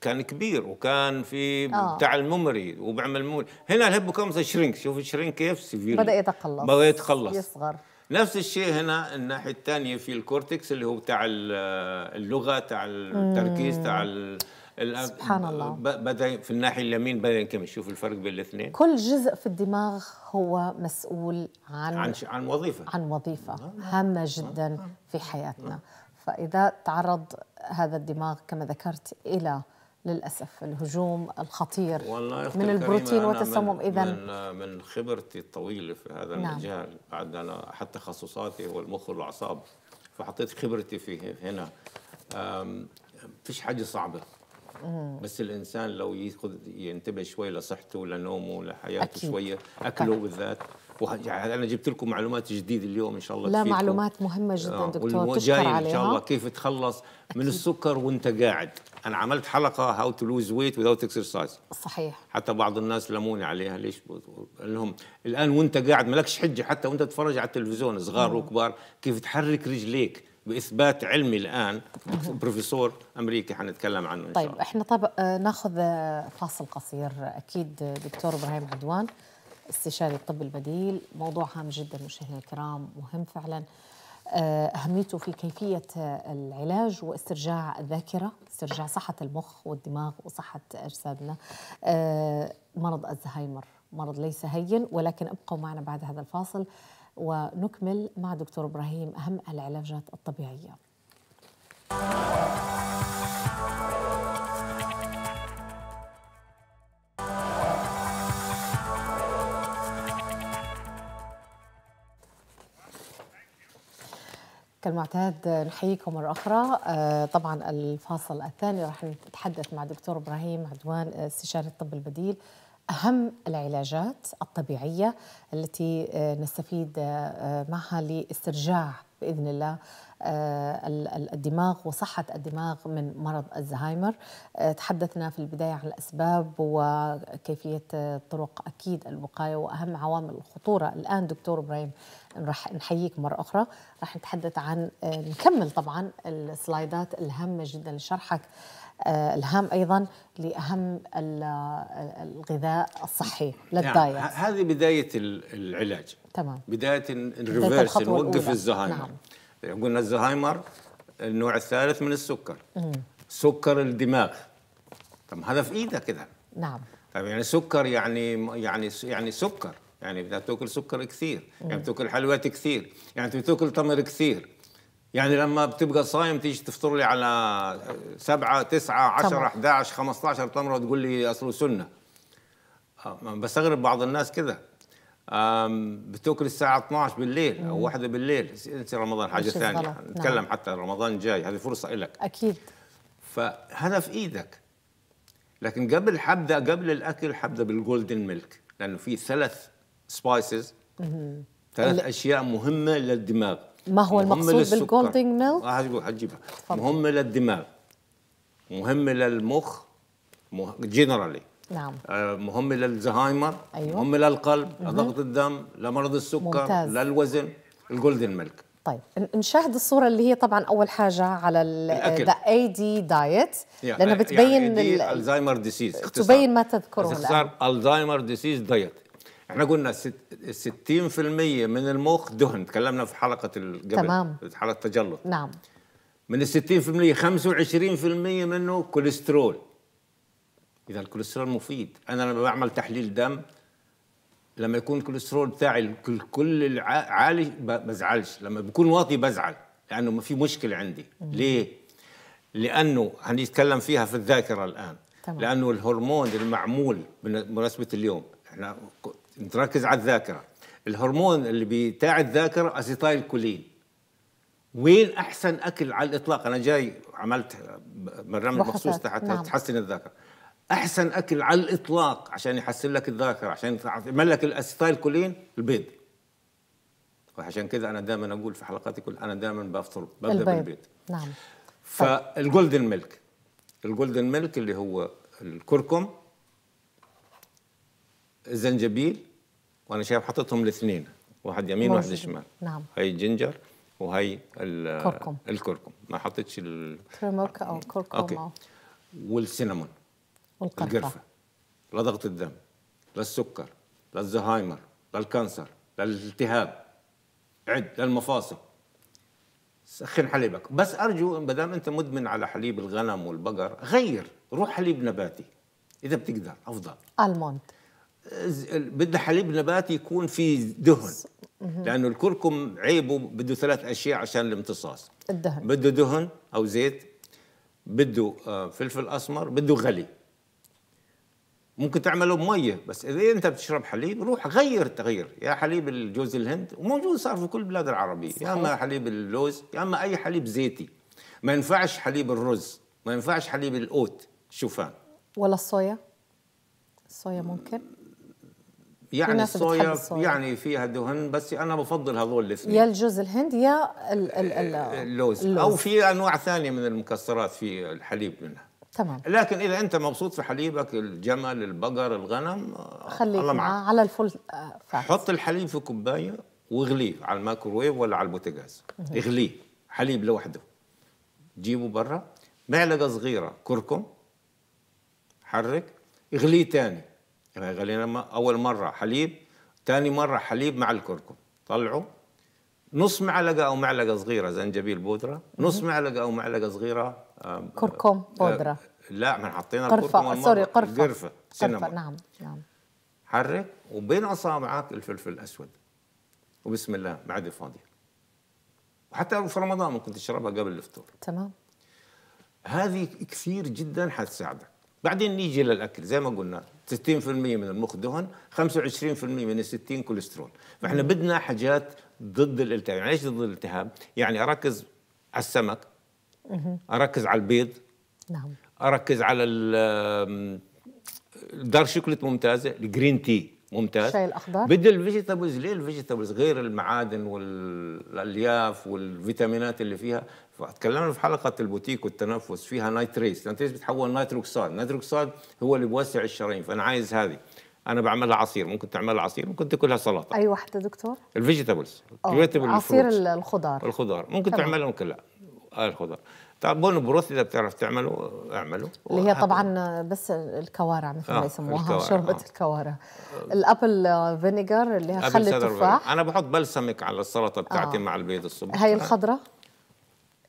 [SPEAKER 2] كان كبير وكان في آه. بتاع الممري وبعمل الممري هنا الهيبوكامبس شرينك شوف الشرينك كيف سيفير بدا
[SPEAKER 1] يتقلص بدا يتقلص يصغر
[SPEAKER 2] نفس الشيء هنا الناحيه الثانيه في الكورتكس اللي هو بتاع اللغه تاع التركيز تاع سبحان الله بدا في الناحيه اليمين بدا ينكمش شوف الفرق بين الاثنين كل
[SPEAKER 1] جزء في الدماغ هو مسؤول عن عن, ش... عن وظيفه عن وظيفه نعم. هامه نعم. جدا نعم. في حياتنا فاذا تعرض هذا الدماغ كما ذكرت الى للاسف الهجوم الخطير والله من البروتين والتسمم اذا
[SPEAKER 2] من, من خبرتي الطويله في هذا نعم. المجال بعد انا حتى تخصصاتي هو المخ والاعصاب فحطيت خبرتي فيه هنا فيش حاجه صعبه بس الانسان لو ياخذ ينتبه شوي لصحته لنومه لحياته أكيد. شويه اكله بالذات يعني انا جبت لكم معلومات جديده اليوم ان شاء الله لا تفيدكم. معلومات
[SPEAKER 1] مهمه جدا آه، دكتور تشكر عليها ان شاء الله
[SPEAKER 2] كيف تخلص أكيد. من السكر وانت قاعد انا عملت حلقه هاو تو لوز ويت وذاوت اكسرسايز صحيح حتى بعض الناس لموني عليها ليش لهم الان وانت قاعد مالكش حجه حتى وانت تتفرج على التلفزيون صغار وكبار كيف تحرك رجليك باثبات علمي الان بروفيسور امريكي حنتكلم عنه ان شاء طيب، الله طيب
[SPEAKER 1] احنا طب آه، ناخذ آه، فاصل قصير اكيد آه، دكتور ابراهيم عدوان استشاري الطب البديل موضوع هام جدا مشاهدينا الكرام مهم فعلا اهميته في كيفيه العلاج واسترجاع الذاكره استرجاع صحه المخ والدماغ وصحه اجسادنا مرض الزهايمر مرض ليس هين ولكن ابقوا معنا بعد هذا الفاصل ونكمل مع دكتور إبراهيم أهم العلاجات الطبيعية كالمعتاد نحييكم مرة أخرى آه، طبعا الفاصل الثاني راح نتحدث مع دكتور إبراهيم عدوان آه، استشاري الطب البديل أهم العلاجات الطبيعية التي آه، نستفيد آه، آه، معها لاسترجاع باذن الله الدماغ وصحة الدماغ من مرض الزهايمر تحدثنا في البداية عن الأسباب وكيفية طرق أكيد الوقاية وأهم عوامل الخطورة الآن دكتور إبراهيم رح نحييك مرة أخرى رح نتحدث عن نكمل طبعا السلايدات الهامة جدا لشرحك آه، الهام ايضا لاهم آه، الغذاء الصحي نعم، للدايت نعم.
[SPEAKER 2] هذه بدايه العلاج تمام بدايه الريفيرس نوقف الزهايمر نعم. قلنا الزهايمر النوع الثالث من السكر مم. سكر الدماغ طب هذا في ايدك كذا نعم طب يعني سكر يعني يعني يعني سكر يعني بدك تاكل سكر كثير يعني بتاكل حلويات كثير يعني بتاكل تمر كثير يعني لما بتبقى صايم تيجي تفطر لي على سبعة تسعة عشر 11 15 تمرة وتقول لي أصله سنة بستغرب بعض الناس كذا بتاكل الساعة 12 بالليل أو واحدة بالليل انسي رمضان حاجة ثانية غلط. نعم. نتكلم نعم. حتى رمضان الجاي هذه فرصة لك أكيد فهذا في إيدك لكن قبل حبدأ قبل الأكل حبدأ بالجولدن ميلك لأنه في ثلاث سبايسز ثلاث أشياء مهمة للدماغ
[SPEAKER 1] ما هو المقصود بالجولدنج ميل؟
[SPEAKER 2] هجيبها مهمة للدماغ مهمة للمخ جنرالي نعم آه، مهمة للزهايمر أيوه. مهمة للقلب لضغط الدم لمرض السكر ممتاز. للوزن الجولدن ميلك
[SPEAKER 1] طيب نشاهد الصورة اللي هي طبعا أول حاجة على ذا اي دي دايت لأنها بتبين يعني دي
[SPEAKER 2] الزهايمر ديسيز تبين
[SPEAKER 1] ما تذكره الآن
[SPEAKER 2] الزهايمر ديسيز دايت احنا قلنا 60% من المخ دهن تكلمنا في حلقه القبل تمام حلقه التجلط نعم من ال 60% 25% منه كوليسترول اذا الكوليسترول مفيد انا لما بعمل تحليل دم لما يكون الكوليسترول بتاعي كل عالي بزعلش لما بكون واطي بزعل لانه ما في مشكله عندي مم. ليه لانه هنتكلم فيها في الذاكره الان تمام. لانه الهرمون المعمول بمناسبه اليوم احنا نتركز على الذاكره الهرمون اللي بتاع الذاكره اسيتايل كولين وين احسن اكل على الاطلاق انا جاي عملت برنامج مخصوص تحت نعم. تحسن الذاكره احسن اكل على الاطلاق عشان يحسن لك الذاكره عشان يعمل لك الاسيتايل كولين البيض وعشان كذا انا دائما اقول في حلقاتي كل انا دائما بفطر ببدا البيض. بالبيض نعم فالجولدن ميلك الجولدن ميلك اللي هو الكركم الزنجبيل وانا شايف حطيتهم الاثنين واحد يمين واحد شمال نعم هي الجنجر وهي الكركم الكركم ما حطيتش
[SPEAKER 1] الكرموكا او الكركم أوكي.
[SPEAKER 2] والسينامون والقرفه القرفه لضغط الدم للسكر للزهايمر للكانسر للالتهاب عد للمفاصل سخن حليبك بس ارجو ما دام انت مدمن على حليب الغنم والبقر غير روح حليب نباتي اذا بتقدر افضل الموند بدنا حليب نباتي يكون فيه دهن لانه الكركم عيبه بده ثلاث اشياء عشان الامتصاص الدهن بده دهن او زيت بده آه، فلفل اسمر بده غلي ممكن تعمله بميه بس اذا انت بتشرب حليب روح غير تغير يا حليب الجوز الهند وموجود صار في كل البلاد العربيه صحيح. يا اما حليب اللوز يا اما اي حليب زيتي ما ينفعش حليب الرز ما ينفعش حليب الاوت شوفان
[SPEAKER 1] ولا الصويا الصويا ممكن
[SPEAKER 2] يعني الصويا يعني فيها دهن بس انا بفضل هذول الاثنين يا
[SPEAKER 1] الجوز الهند يا الـ الـ الـ آه، آه،
[SPEAKER 2] اللوز. اللوز او في انواع ثانيه من المكسرات في الحليب منها تمام لكن اذا انت مبسوط في حليبك الجمل البقر الغنم آه، خليك معاه على الفل فاكس. حط الحليب في كوبايه واغليه على الميكروويف ولا على البوتاجاز اغليه حليب لوحده جيبه برا معلقه صغيره كركم حرك اغليه تاني يعني غلينا اول مره حليب ثاني مره حليب مع الكركم طلعوا نص معلقه او معلقه صغيره زنجبيل بودره نص معلقه او معلقه صغيره كركم آه، بودره لا ما حطينا قرفه سوري قرفه قرفه قرفه
[SPEAKER 1] نعم نعم
[SPEAKER 2] حرك وبين اصابعك الفلفل الاسود وبسم الله معده فاضيه وحتى في رمضان ممكن تشربها قبل الفطور تمام هذه كثير جدا حتساعدك بعدين نيجي للاكل زي ما قلنا 60% من المخ دهن 25% من ال 60 كوليسترول فاحنا بدنا حاجات ضد الالتهاب يعني ايش ضد الالتهاب يعني اركز على السمك اركز على البيض نعم اركز على دار شوكليت ممتازه الجرين تي ممتاز الشاي
[SPEAKER 1] الاخضر بدي
[SPEAKER 2] الفيجيتابلز ليه الفيجيتابلز غير المعادن والالياف والفيتامينات اللي فيها تكلمنا في حلقه البوتيك والتنفس فيها نايتريس نايتريس بتحول نيتروكساد النيتروكساد هو اللي بوسع الشرايين فانا عايز هذه انا بعملها عصير ممكن تعملها عصير ممكن تاكلها سلطه
[SPEAKER 1] اي واحده دكتور
[SPEAKER 2] الفيجيتابلز عصير
[SPEAKER 1] الخضار
[SPEAKER 2] الخضار ممكن تعملها ممكن لا آه، الخضار طب بروث اذا بتعرف تعمله اعمله اللي هي
[SPEAKER 1] طبعا بس الكوارع مثل ما آه، يسموها شوربه آه. الكوارع الابل فينيجر اللي هي خل التفاح انا
[SPEAKER 2] بحط بلسمك على السلطه آه. بتاعتي آه. مع البيض الصبح هاي الخضره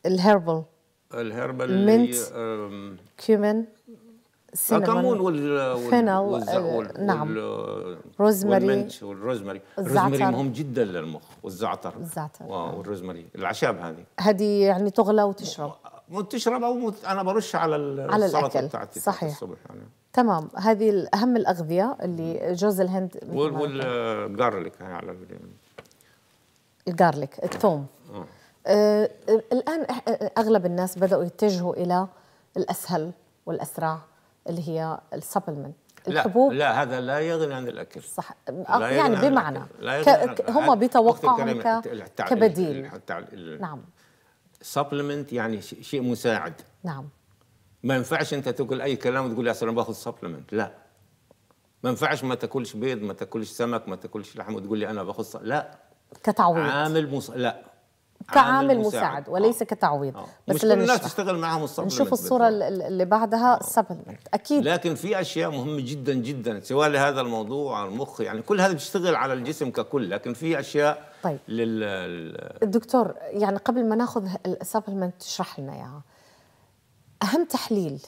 [SPEAKER 2] الهربل الهربل المنت
[SPEAKER 1] كيومن الكمون وال والفينل آه، نعم
[SPEAKER 2] روزماري والروزماري الروزماري مهم جدا للمخ والزعتر الزعتر والروزماري الاعشاب هذه
[SPEAKER 1] هذه يعني تغلى وتشرب
[SPEAKER 2] تشرب او انا برش على السلطه بتاعتي صحيح
[SPEAKER 1] الصبح يعني. تمام هذه اهم الاغذيه اللي جوز الهند
[SPEAKER 2] والجارليك على
[SPEAKER 1] الجارليك الثوم آه. آه. آه الان آه، اغلب الناس بداوا يتجهوا الى الاسهل والاسرع اللي هي السبلمنت الحبوب لا,
[SPEAKER 2] لا هذا لا يغني عن الاكل صح يعني بمعنى هم
[SPEAKER 1] بيتوقعوا كبديل نعم
[SPEAKER 2] سبلمنت يعني شيء مساعد نعم ما ينفعش انت تاكل اي كلام وتقول اصل انا باخذ سبلمنت لا ما ينفعش ما تاكلش بيض ما تاكلش سمك ما تاكلش لحم وتقول لي انا باخذ لا كتعويض عامل مص... لا كعامل مساعد, مساعد
[SPEAKER 1] وليس آه. كتعويض آه. بس مش كل الناس تشتغل معهم الصبر نشوف الصوره اللي بعدها آه.
[SPEAKER 2] اكيد لكن في اشياء مهمه جدا جدا سواء لهذا الموضوع المخ يعني كل هذا بيشتغل على الجسم ككل لكن في اشياء طيب لل
[SPEAKER 1] الدكتور يعني قبل ما ناخذ السبلمنت تشرح لنا اياها اهم تحليل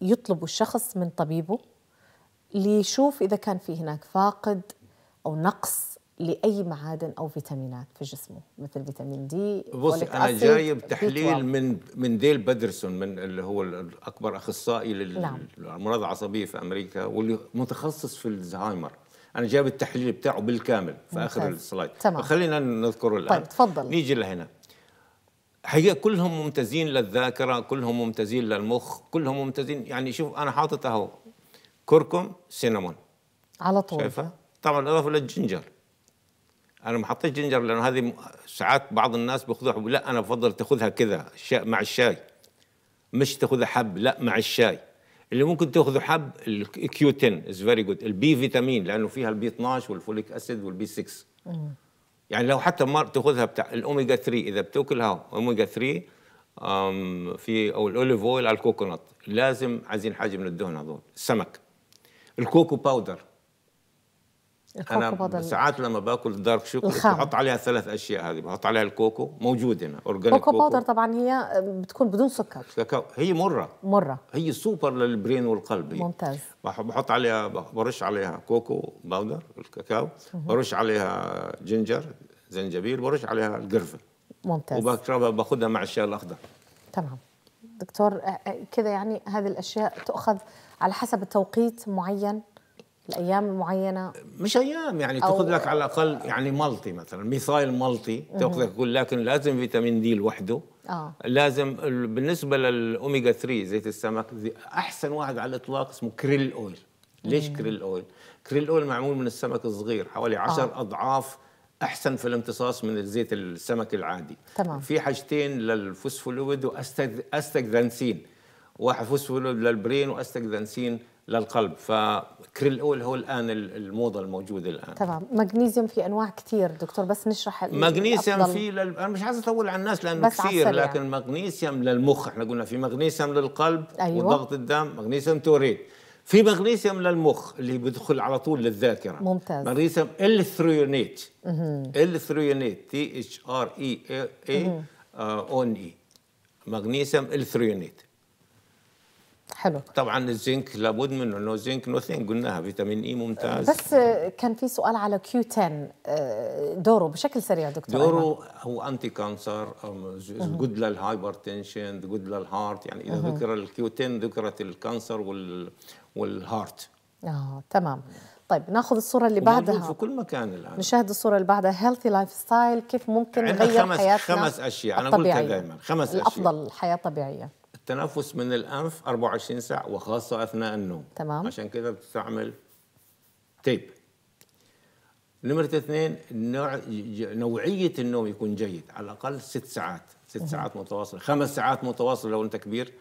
[SPEAKER 1] يطلب الشخص من طبيبه ليشوف اذا كان في هناك فاقد او نقص لاي معادن او فيتامينات في جسمه مثل فيتامين دي بص انا جايب تحليل
[SPEAKER 2] من من ديل بدرسون من اللي هو الاكبر اخصائي نعم. للامراض العصبيه في امريكا واللي متخصص في الزهايمر انا جايب التحليل بتاعه بالكامل في ممتاز. اخر السلايد تمام فخلينا نذكره الان طيب تفضل نيجي لهنا هي كلهم ممتازين للذاكره كلهم ممتازين للمخ كلهم ممتازين يعني شوف انا حاطط اهو كركم سينامون
[SPEAKER 1] على طول شايفه
[SPEAKER 2] طبعا اضافه للجنجر انا ما حطيت جنجر لانه هذه ساعات بعض الناس بياخذوها لا انا بفضل تاخذها كذا مع الشاي مش تاخذها حب لا مع الشاي اللي ممكن تاخذه حب الكيو 10 از فيري جود البي فيتامين لانه فيها البي 12 والفوليك اسيد والبي 6 يعني لو حتى ما تاخذها بتاع الاوميجا 3 اذا بتاكلها اوميجا 3 في او الاوليف اويل على الكوكونات لازم عايزين حاجه من الدهن هذول السمك الكوكو باودر انا ساعات لما باكل دارك شوكولا بحط عليها ثلاث اشياء هذه بحط عليها الكوكو موجود هنا اورجانيك كوكو, باودر
[SPEAKER 1] طبعا هي آه، بتكون بدون سكر
[SPEAKER 2] كاكاو هي مره مره هي سوبر للبرين والقلب هي. ممتاز بحط عليها برش عليها كوكو باودر الكاكاو برش عليها جنجر زنجبيل برش عليها القرفه ممتاز وبشربها باخذها مع الشاي الاخضر
[SPEAKER 1] تمام دكتور كده آه، آه، يعني هذه الاشياء تؤخذ على حسب التوقيت معين الايام معينه
[SPEAKER 2] مش ايام يعني تاخذ لك على الاقل يعني مالتي مثلا ميثايل مالتي تاخذ لك لكن لازم فيتامين دي لوحده آه. لازم بالنسبه للاوميجا 3 زيت السمك زي احسن واحد على الاطلاق اسمه كريل اويل ليش مم. كريل اويل كريل اويل معمول من السمك الصغير حوالي 10 آه. اضعاف احسن في الامتصاص من زيت السمك العادي تمام. في حاجتين للفوسفولويد واستكدانسين واحد فوسفولويد للبرين واستكدانسين للقلب الاول هو الان الموضه الموجوده الان
[SPEAKER 1] تمام مغنيسيوم في انواع كثير دكتور بس نشرح مغنيسيوم في لل...
[SPEAKER 2] انا مش عايز اطول على الناس لانه كثير لكن يعني. مغنيسيوم للمخ احنا قلنا في مغنيسيوم للقلب أيوة. وضغط الدم مغنيسيوم توريد في مغنيسيوم للمخ اللي بيدخل على طول للذاكره ممتاز مغنيسيوم الثريونيت الثريونيت تي اتش ار اي اي اون اي مغنيسيوم الثريونيت حلو طبعا الزنك لابد منه انه زنك نوثين قلناها فيتامين اي e ممتاز بس
[SPEAKER 1] كان في سؤال على كيو 10 آه، دوره بشكل سريع دكتور دوره
[SPEAKER 2] هو انتي كانسر جود للهايبر تنشن جود للهارت يعني اذا ذكر الكيو 10 ذكرت الكانسر وال والهارت
[SPEAKER 1] اه تمام طيب ناخذ الصوره اللي بعدها في
[SPEAKER 2] كل مكان الان نشاهد
[SPEAKER 1] الصوره اللي بعدها هيلثي لايف ستايل كيف ممكن نغير خمس حياتنا خمس اشياء انا قلتها دائما خمس الأفضل اشياء الافضل حياه طبيعيه
[SPEAKER 2] التنفس من الانف 24 ساعه وخاصه اثناء النوم تمام عشان كده بتستعمل تيب نمرة اثنين نوع نوعية النوم يكون جيد على الأقل ست ساعات ست ساعات متواصلة خمس ساعات متواصلة لو أنت كبير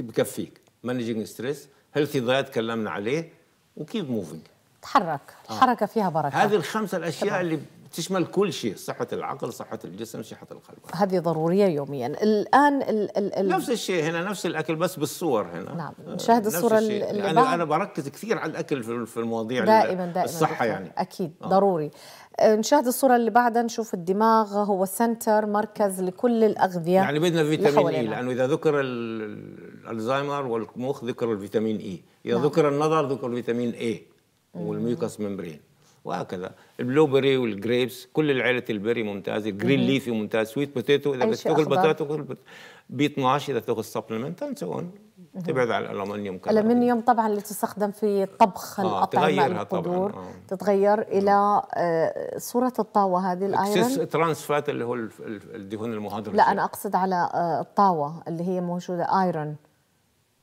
[SPEAKER 2] بكفيك مانجينج ستريس هيلثي دايت تكلمنا عليه وكيف موفينج
[SPEAKER 1] تحرك آه. الحركة آه. فيها بركة هذه الخمسة الأشياء طبعا. اللي
[SPEAKER 2] تشمل كل شيء صحة العقل صحة الجسم صحة القلب
[SPEAKER 1] هذه ضرورية يوميا الآن ال ال ال نفس
[SPEAKER 2] الشيء هنا نفس الأكل بس بالصور هنا نعم
[SPEAKER 1] نشاهد الصورة اللي يعني أنا
[SPEAKER 2] بركز كثير على الأكل في المواضيع دائما دائما الصحة يعني
[SPEAKER 1] أكيد آه. ضروري آه، نشاهد الصورة اللي بعدها نشوف الدماغ هو سنتر مركز لكل الأغذية يعني بدنا فيتامين إي لأنه
[SPEAKER 2] إذا ذكر الألزايمر والمخ ذكر الفيتامين إي إذا نعم. ذكر النظر ذكر فيتامين إي والميوكس ممبرين وهكذا البلوبري والجريبس كل العيله البري ممتازه الجرين ليفي ممتاز سويت بوتيتو اذا بتاكل بطاطا بي 12 اذا تاخذ سبلمنت اند سو تبعد عن الالومنيوم كمان
[SPEAKER 1] الالومنيوم طبعا اللي تستخدم في طبخ آه الاطعمه القدور آه. تتغير الى آه صوره الطاوه هذه الايرون
[SPEAKER 2] ترانس فات اللي هو الدهون المهدرجه لا انا
[SPEAKER 1] اقصد على آه، الطاوه اللي هي موجوده ايرون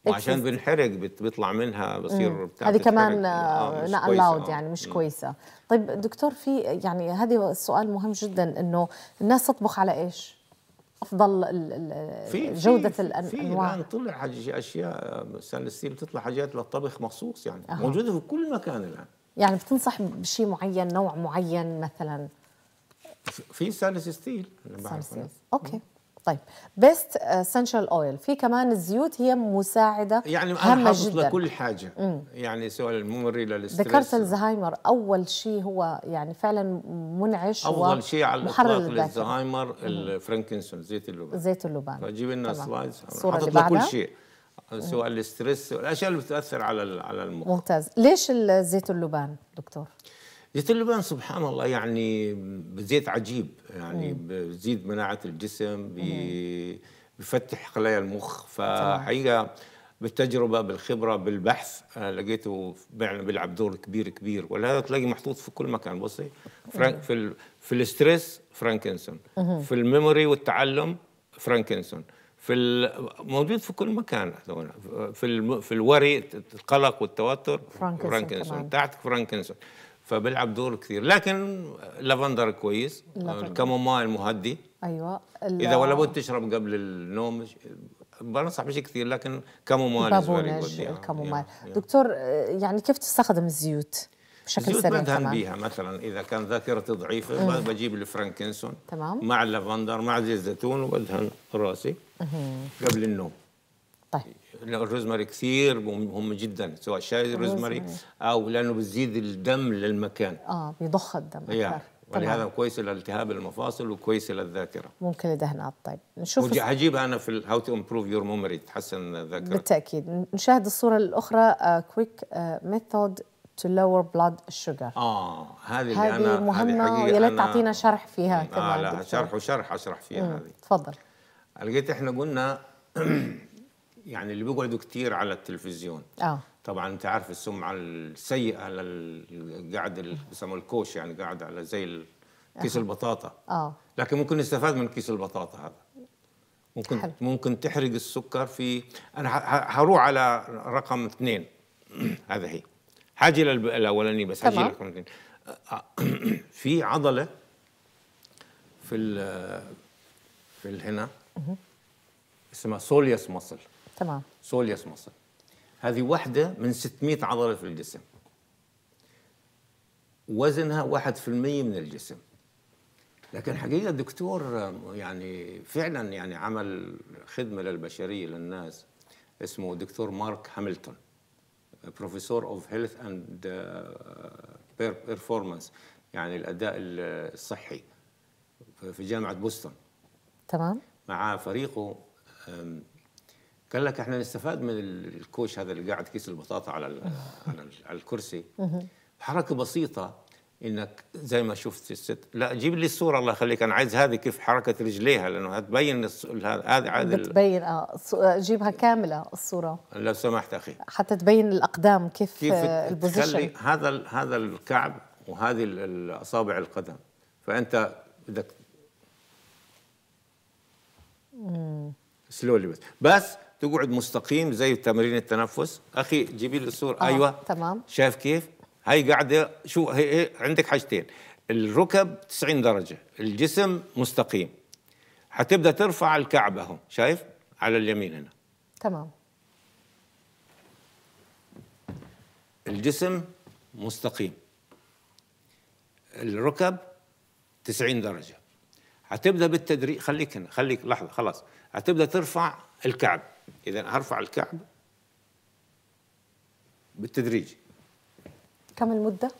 [SPEAKER 1] وعشان
[SPEAKER 2] بنحرق بيطلع منها بصير هذه كمان نقل آه، لاود آه، آه. يعني
[SPEAKER 1] مش كويسه طيب دكتور في يعني هذه السؤال مهم جدا انه الناس تطبخ على ايش افضل جوده الانواع في الان
[SPEAKER 2] طلع اشياء ستيل بتطلع حاجات للطبخ مخصوص يعني أه. موجوده في كل مكان الان
[SPEAKER 1] يعني بتنصح بشيء معين نوع معين مثلا
[SPEAKER 2] في سالس ستيل اوكي
[SPEAKER 1] طيب بيست اسنشال اويل في كمان الزيوت هي مساعده يعني انا حافظ لكل حاجه مم.
[SPEAKER 2] يعني سواء الممري للستريس ذكرت
[SPEAKER 1] الزهايمر اول شيء هو يعني فعلا منعش افضل شيء على الاطلاق للزهايمر
[SPEAKER 2] الفرانكنسون زيت اللبان
[SPEAKER 1] زيت اللبان فجيب لنا سلايدز بعدها لكل شيء
[SPEAKER 2] سواء الستريس الاشياء اللي بتاثر على على المخ
[SPEAKER 1] ممتاز ليش زيت اللبان دكتور
[SPEAKER 2] زيت اللبان سبحان الله يعني زيت عجيب يعني بزيد مناعة الجسم بفتح خلايا المخ فحقيقة بالتجربة بالخبرة بالبحث آه، لقيته فعلا بيلعب دور كبير كبير ولهذا تلاقي محطوط في كل مكان بصي فرانك في في الستريس فرانكنسون في الميموري والتعلم فرانكنسون في موجود في كل مكان في في الوري القلق والتوتر فرانكنسون, فرانكنسون. تحت فرانكنسون فبيلعب دور كثير لكن لافندر كويس الكامومايل مهدي
[SPEAKER 1] ايوه اذا ولا بد
[SPEAKER 2] تشرب قبل النوم بنصح بشيء كثير لكن كامومايل بابونج
[SPEAKER 1] دكتور يعني كيف تستخدم الزيوت بشكل الزيوت سريع بدهن بيها
[SPEAKER 2] مثلا اذا كان ذاكرتي ضعيفه بجيب الفرانكنسون تمام مع اللافندر مع زيت الزيتون وبدهن راسي قبل النوم طيب الروزماري كثير مهم جدا سواء شاي الروزماري او لانه بتزيد الدم للمكان
[SPEAKER 1] اه بيضخ الدم يعني ولهذا
[SPEAKER 2] كويس لالتهاب المفاصل وكويس للذاكره
[SPEAKER 1] ممكن لدهنات طيب نشوف
[SPEAKER 2] حجيبها انا في هاو تو امبروف يور ميموري تحسن الذاكره
[SPEAKER 1] بالتاكيد نشاهد الصوره الاخرى كويك ميثود تو لور بلاد شوجر
[SPEAKER 2] اه هذه هذه أنا مهمه ويا ليت تعطينا
[SPEAKER 1] شرح فيها آه، كمان اه لا
[SPEAKER 2] شرح وشرح اشرح فيها هذه تفضل لقيت احنا قلنا يعني اللي بيقعدوا كثير على التلفزيون اه طبعا انت عارف السمعه السيئه على اللي بيسموه الكوش يعني قاعد على زي كيس البطاطا اه لكن ممكن نستفاد من كيس البطاطا هذا ممكن حل. ممكن تحرق السكر في انا هروح على رقم اثنين هذا هي حاجي الاولاني بس حاجي رقم اثنين في عضله في ال في هنا اسمها سوليوس مصل تمام سوليس مصل هذه واحدة من 600 عضلة في الجسم وزنها 1% من الجسم لكن حقيقة دكتور يعني فعلا يعني عمل خدمة للبشرية للناس اسمه دكتور مارك هاملتون بروفيسور اوف هيلث اند بيرفورمانس يعني الاداء الصحي في جامعه بوسطن تمام مع فريقه قال لك احنا نستفاد من الكوش هذا اللي قاعد كيس البطاطا على على الكرسي حركه بسيطه انك زي ما شفت الست لا جيب لي الصوره الله يخليك انا عايز هذه كيف حركه رجليها لانه هتبين هذا عادل بتبين
[SPEAKER 1] اه جيبها كامله الصوره
[SPEAKER 2] لو سمحت اخي
[SPEAKER 1] حتى تبين الاقدام كيف, كيف آه، البوزيشن
[SPEAKER 2] هذا هذا الكعب وهذه الاصابع القدم فانت بدك سلولي بس بس تقعد مستقيم زي تمرين التنفس اخي جيبي لي الصوره آه. ايوه تمام شايف كيف هي قاعده شو هي, هي عندك حاجتين الركب 90 درجه الجسم مستقيم حتبدا ترفع الكعب اهو شايف على اليمين هنا تمام الجسم مستقيم الركب 90 درجه حتبدا بالتدريج خليك هنا خليك لحظه خلاص حتبدا ترفع الكعب اذا هرفع الكعب بالتدريج كم المده؟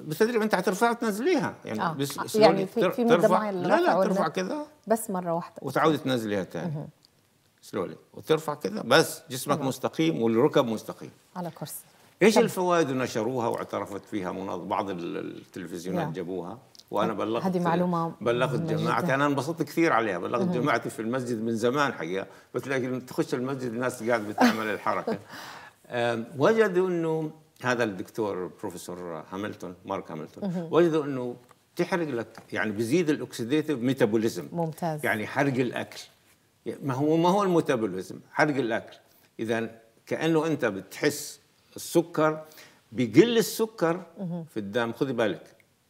[SPEAKER 2] بالتدريج انت حترفعها تنزليها يعني آه. بس آه. يعني في, في مده معينه لا لا ترفع
[SPEAKER 1] كذا بس مره واحده وتعودي
[SPEAKER 2] تنزليها ثاني سلولي وترفع كذا بس جسمك مم. مستقيم والركب مستقيم على كرسي ايش الفوائد نشروها واعترفت فيها بعض التلفزيونات yeah. جابوها وانا بلغت هذه معلومه بلغت جماعتي انا انبسطت كثير عليها بلغت جماعتي في المسجد من زمان حقيقه بس لكن تخش المسجد الناس قاعده بتعمل الحركه وجدوا انه هذا الدكتور بروفيسور هاملتون مارك هاملتون وجدوا انه تحرق لك يعني بيزيد الاكسديتيف ميتابوليزم ممتاز يعني حرق الاكل ما هو ما هو الميتابوليزم حرق الاكل اذا كانه انت بتحس السكر بيقل السكر في الدم خذي بالك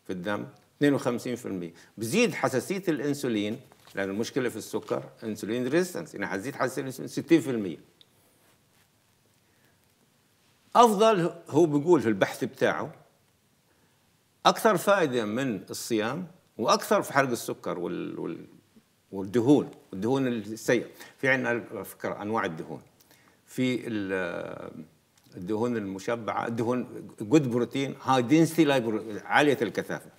[SPEAKER 2] في الدم 52% بزيد حساسيه الانسولين لان المشكله في السكر انسولين ريزيستنس يعني حزيد حساسيه الانسولين 60% افضل هو بيقول في البحث بتاعه اكثر فائده من الصيام واكثر في حرق السكر وال, وال والدهون الدهون السيئه في عندنا على فكره انواع الدهون في الدهون المشبعه الدهون جود بروتين هاي دنسيتي عاليه الكثافه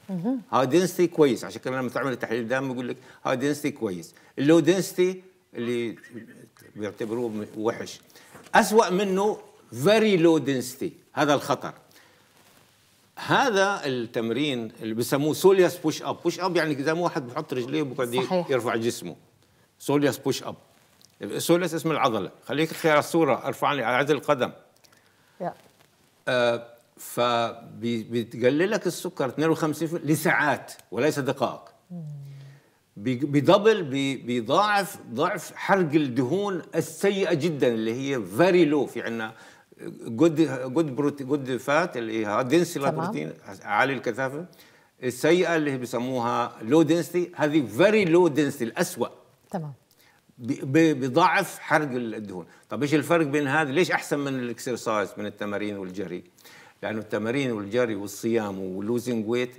[SPEAKER 2] هاي دنسيتي كويس عشان كذا لما تعمل تحليل دم يقول لك هاي دنسيتي كويس اللو دنسيتي اللي بيعتبروه وحش اسوأ منه فيري لو دنسيتي هذا الخطر هذا التمرين اللي بسموه سولياس بوش اب بوش اب يعني زي ما واحد بحط رجليه وبقعد يرفع جسمه سولياس بوش اب سولياس اسم العضله خليك تخيل الصوره ارفعني على عدل القدم آه، فبتقلل لك السكر 52 لساعات وليس دقائق بدبل بضاعف ضعف حرق الدهون السيئه جدا اللي هي فيري لو في عندنا جود جود بروتي جود فات اللي هي دنسي بروتين عالي الكثافه السيئه اللي بيسموها لو دنسيتي هذه فيري لو دنسيتي الاسوء تمام بضعف حرق الدهون طب ايش الفرق بين هذا ليش احسن من الاكسرسايز من التمارين والجري لانه التمارين والجري والصيام واللوزنج ويت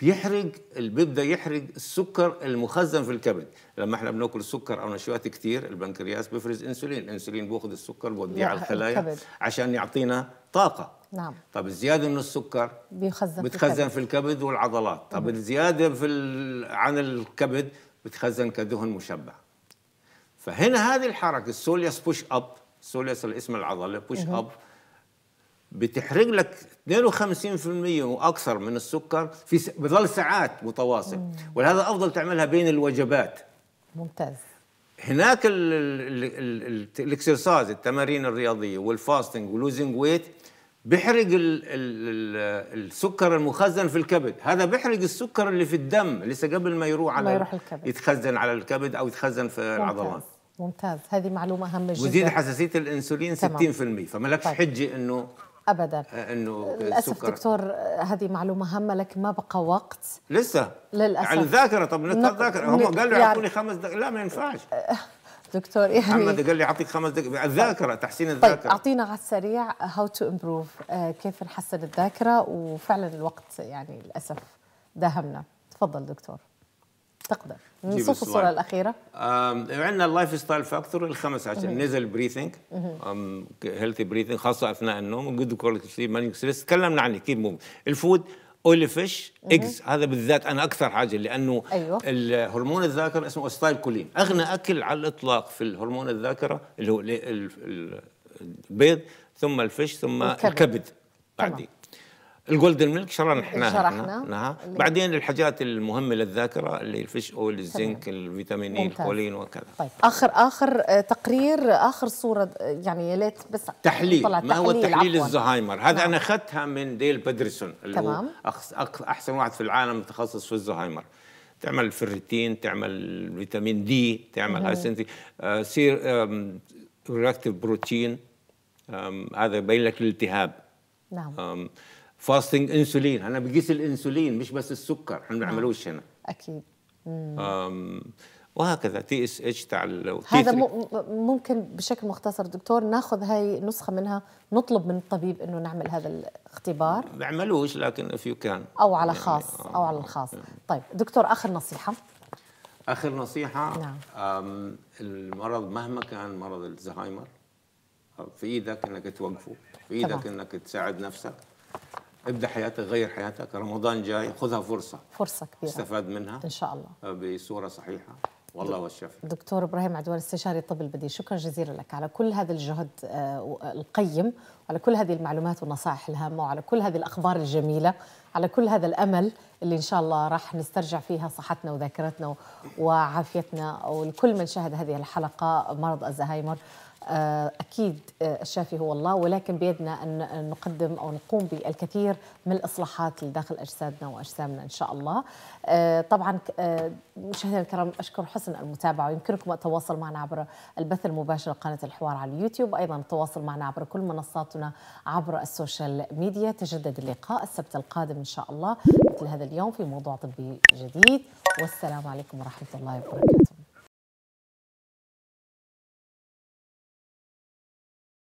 [SPEAKER 2] بيحرق بيبدا يحرق السكر المخزن في الكبد لما احنا بناكل سكر او نشويات كثير البنكرياس بيفرز انسولين الانسولين بياخذ السكر بيوديه على الخلايا الكبد. عشان يعطينا طاقه نعم طب الزياده من السكر
[SPEAKER 1] بيخزن بتخزن في
[SPEAKER 2] الكبد, في الكبد والعضلات طب نعم. الزياده في عن الكبد بتخزن كدهن مشبع فهنا هذه الحركه السوليس بوش اب السوليس الاسم العضله بوش اب بتحرق لك 52% واكثر من السكر في س... بظل ساعات متواصل مم. ولهذا افضل تعملها بين الوجبات ممتاز هناك الاكسرسايز التمارين الرياضيه والفاستنج ولوزنج ويت بيحرق السكر المخزن في الكبد هذا بيحرق السكر اللي في الدم لسه قبل ما يروح على ما يروح الكبد يتخزن على الكبد او يتخزن في العضلات
[SPEAKER 1] ممتاز هذه معلومه هامه جدا وزيد حساسيه
[SPEAKER 2] الانسولين تمام. 60% فما لكش طيب. حجه انه ابدا آه، انه للاسف السكر. دكتور
[SPEAKER 1] هذه معلومه هامه لكن ما بقى وقت
[SPEAKER 2] لسه للاسف على الذاكره طب نقطع الذاكره هم قالوا يعني يعطوني خمس دقائق لا ما ينفعش
[SPEAKER 1] دكتور يعني محمد
[SPEAKER 2] قال لي اعطيك خمس دقائق الذاكره تحسين طيب، الذاكره طيب اعطينا
[SPEAKER 1] على السريع هاو تو امبروف كيف نحسن الذاكره وفعلا الوقت يعني للاسف داهمنا تفضل دكتور تقدر
[SPEAKER 2] نشوف الصوره الاخيره عندنا اللايف ستايل فاكتور الخمس عشان نزل بريثنج هيلثي بريثنج خاصه اثناء النوم جود كواليتي سليب مانجنج ستريس تكلمنا عن كثير مهم الفود اولي فيش اكس هذا بالذات انا اكثر حاجه لانه أيوه. الهرمون الذاكره اسمه استايل كولين اغنى اكل على الاطلاق في الهرمون الذاكره اللي هو البيض ثم الفش ثم الكبد, الكبد. بعدين الجولدن ميلك شرحناها شرحنا بعدين الحاجات المهمه للذاكره اللي الفيش اويل الزنك الفيتامين اي الكولين وكذا طيب
[SPEAKER 1] اخر اخر آه، تقرير اخر صوره آه، يعني يا ليت بس تحليل طلع ما هو تحليل
[SPEAKER 2] الزهايمر هذا نعم. انا اخذتها من ديل بيدرسون اللي تمام. هو احسن واحد في العالم متخصص في الزهايمر تعمل الفريتين تعمل فيتامين دي تعمل هاي آه سير رياكتيف بروتين هذا يبين لك الالتهاب نعم فاستنج انسولين انا بقيس الانسولين مش بس السكر احنا ما نعم. بنعملوش هنا اكيد وهكذا تي اس اتش تاع
[SPEAKER 1] هذا ممكن بشكل مختصر دكتور ناخذ هاي نسخه منها نطلب من الطبيب انه نعمل هذا الاختبار
[SPEAKER 2] بعملوش لكن اف يو كان او على يعني
[SPEAKER 1] خاص آه، او على الخاص يعني. طيب دكتور اخر نصيحه
[SPEAKER 2] اخر نصيحه نعم. المرض مهما كان مرض الزهايمر في ايدك انك توقفه في ايدك طبعا. انك تساعد نفسك ابدا حياتك غير حياتك رمضان جاي خذها فرصه
[SPEAKER 1] فرصه كبيره استفاد منها ان شاء
[SPEAKER 2] الله آه، بصوره صحيحه والله هو الشافي
[SPEAKER 1] دكتور ابراهيم عدوان استشاري الطب البديل شكرا جزيلا لك على كل هذا الجهد آه، القيم وعلى كل هذه المعلومات والنصائح الهامه وعلى كل هذه الاخبار الجميله على كل هذا الامل اللي ان شاء الله راح نسترجع فيها صحتنا وذاكرتنا وعافيتنا ولكل من شاهد هذه الحلقه مرض الزهايمر آه، أكيد آه، الشافي هو الله ولكن بيدنا أن نقدم أو نقوم بالكثير من الإصلاحات لداخل أجسادنا وأجسامنا إن شاء الله آه، طبعا مشاهدينا الكرام أشكر حسن المتابعة ويمكنكم التواصل معنا عبر البث المباشر لقناة الحوار على اليوتيوب أيضا التواصل معنا عبر كل منصاتنا عبر السوشيال ميديا تجدد اللقاء السبت القادم إن شاء الله مثل هذا اليوم في موضوع طبي جديد والسلام عليكم ورحمة الله وبركاته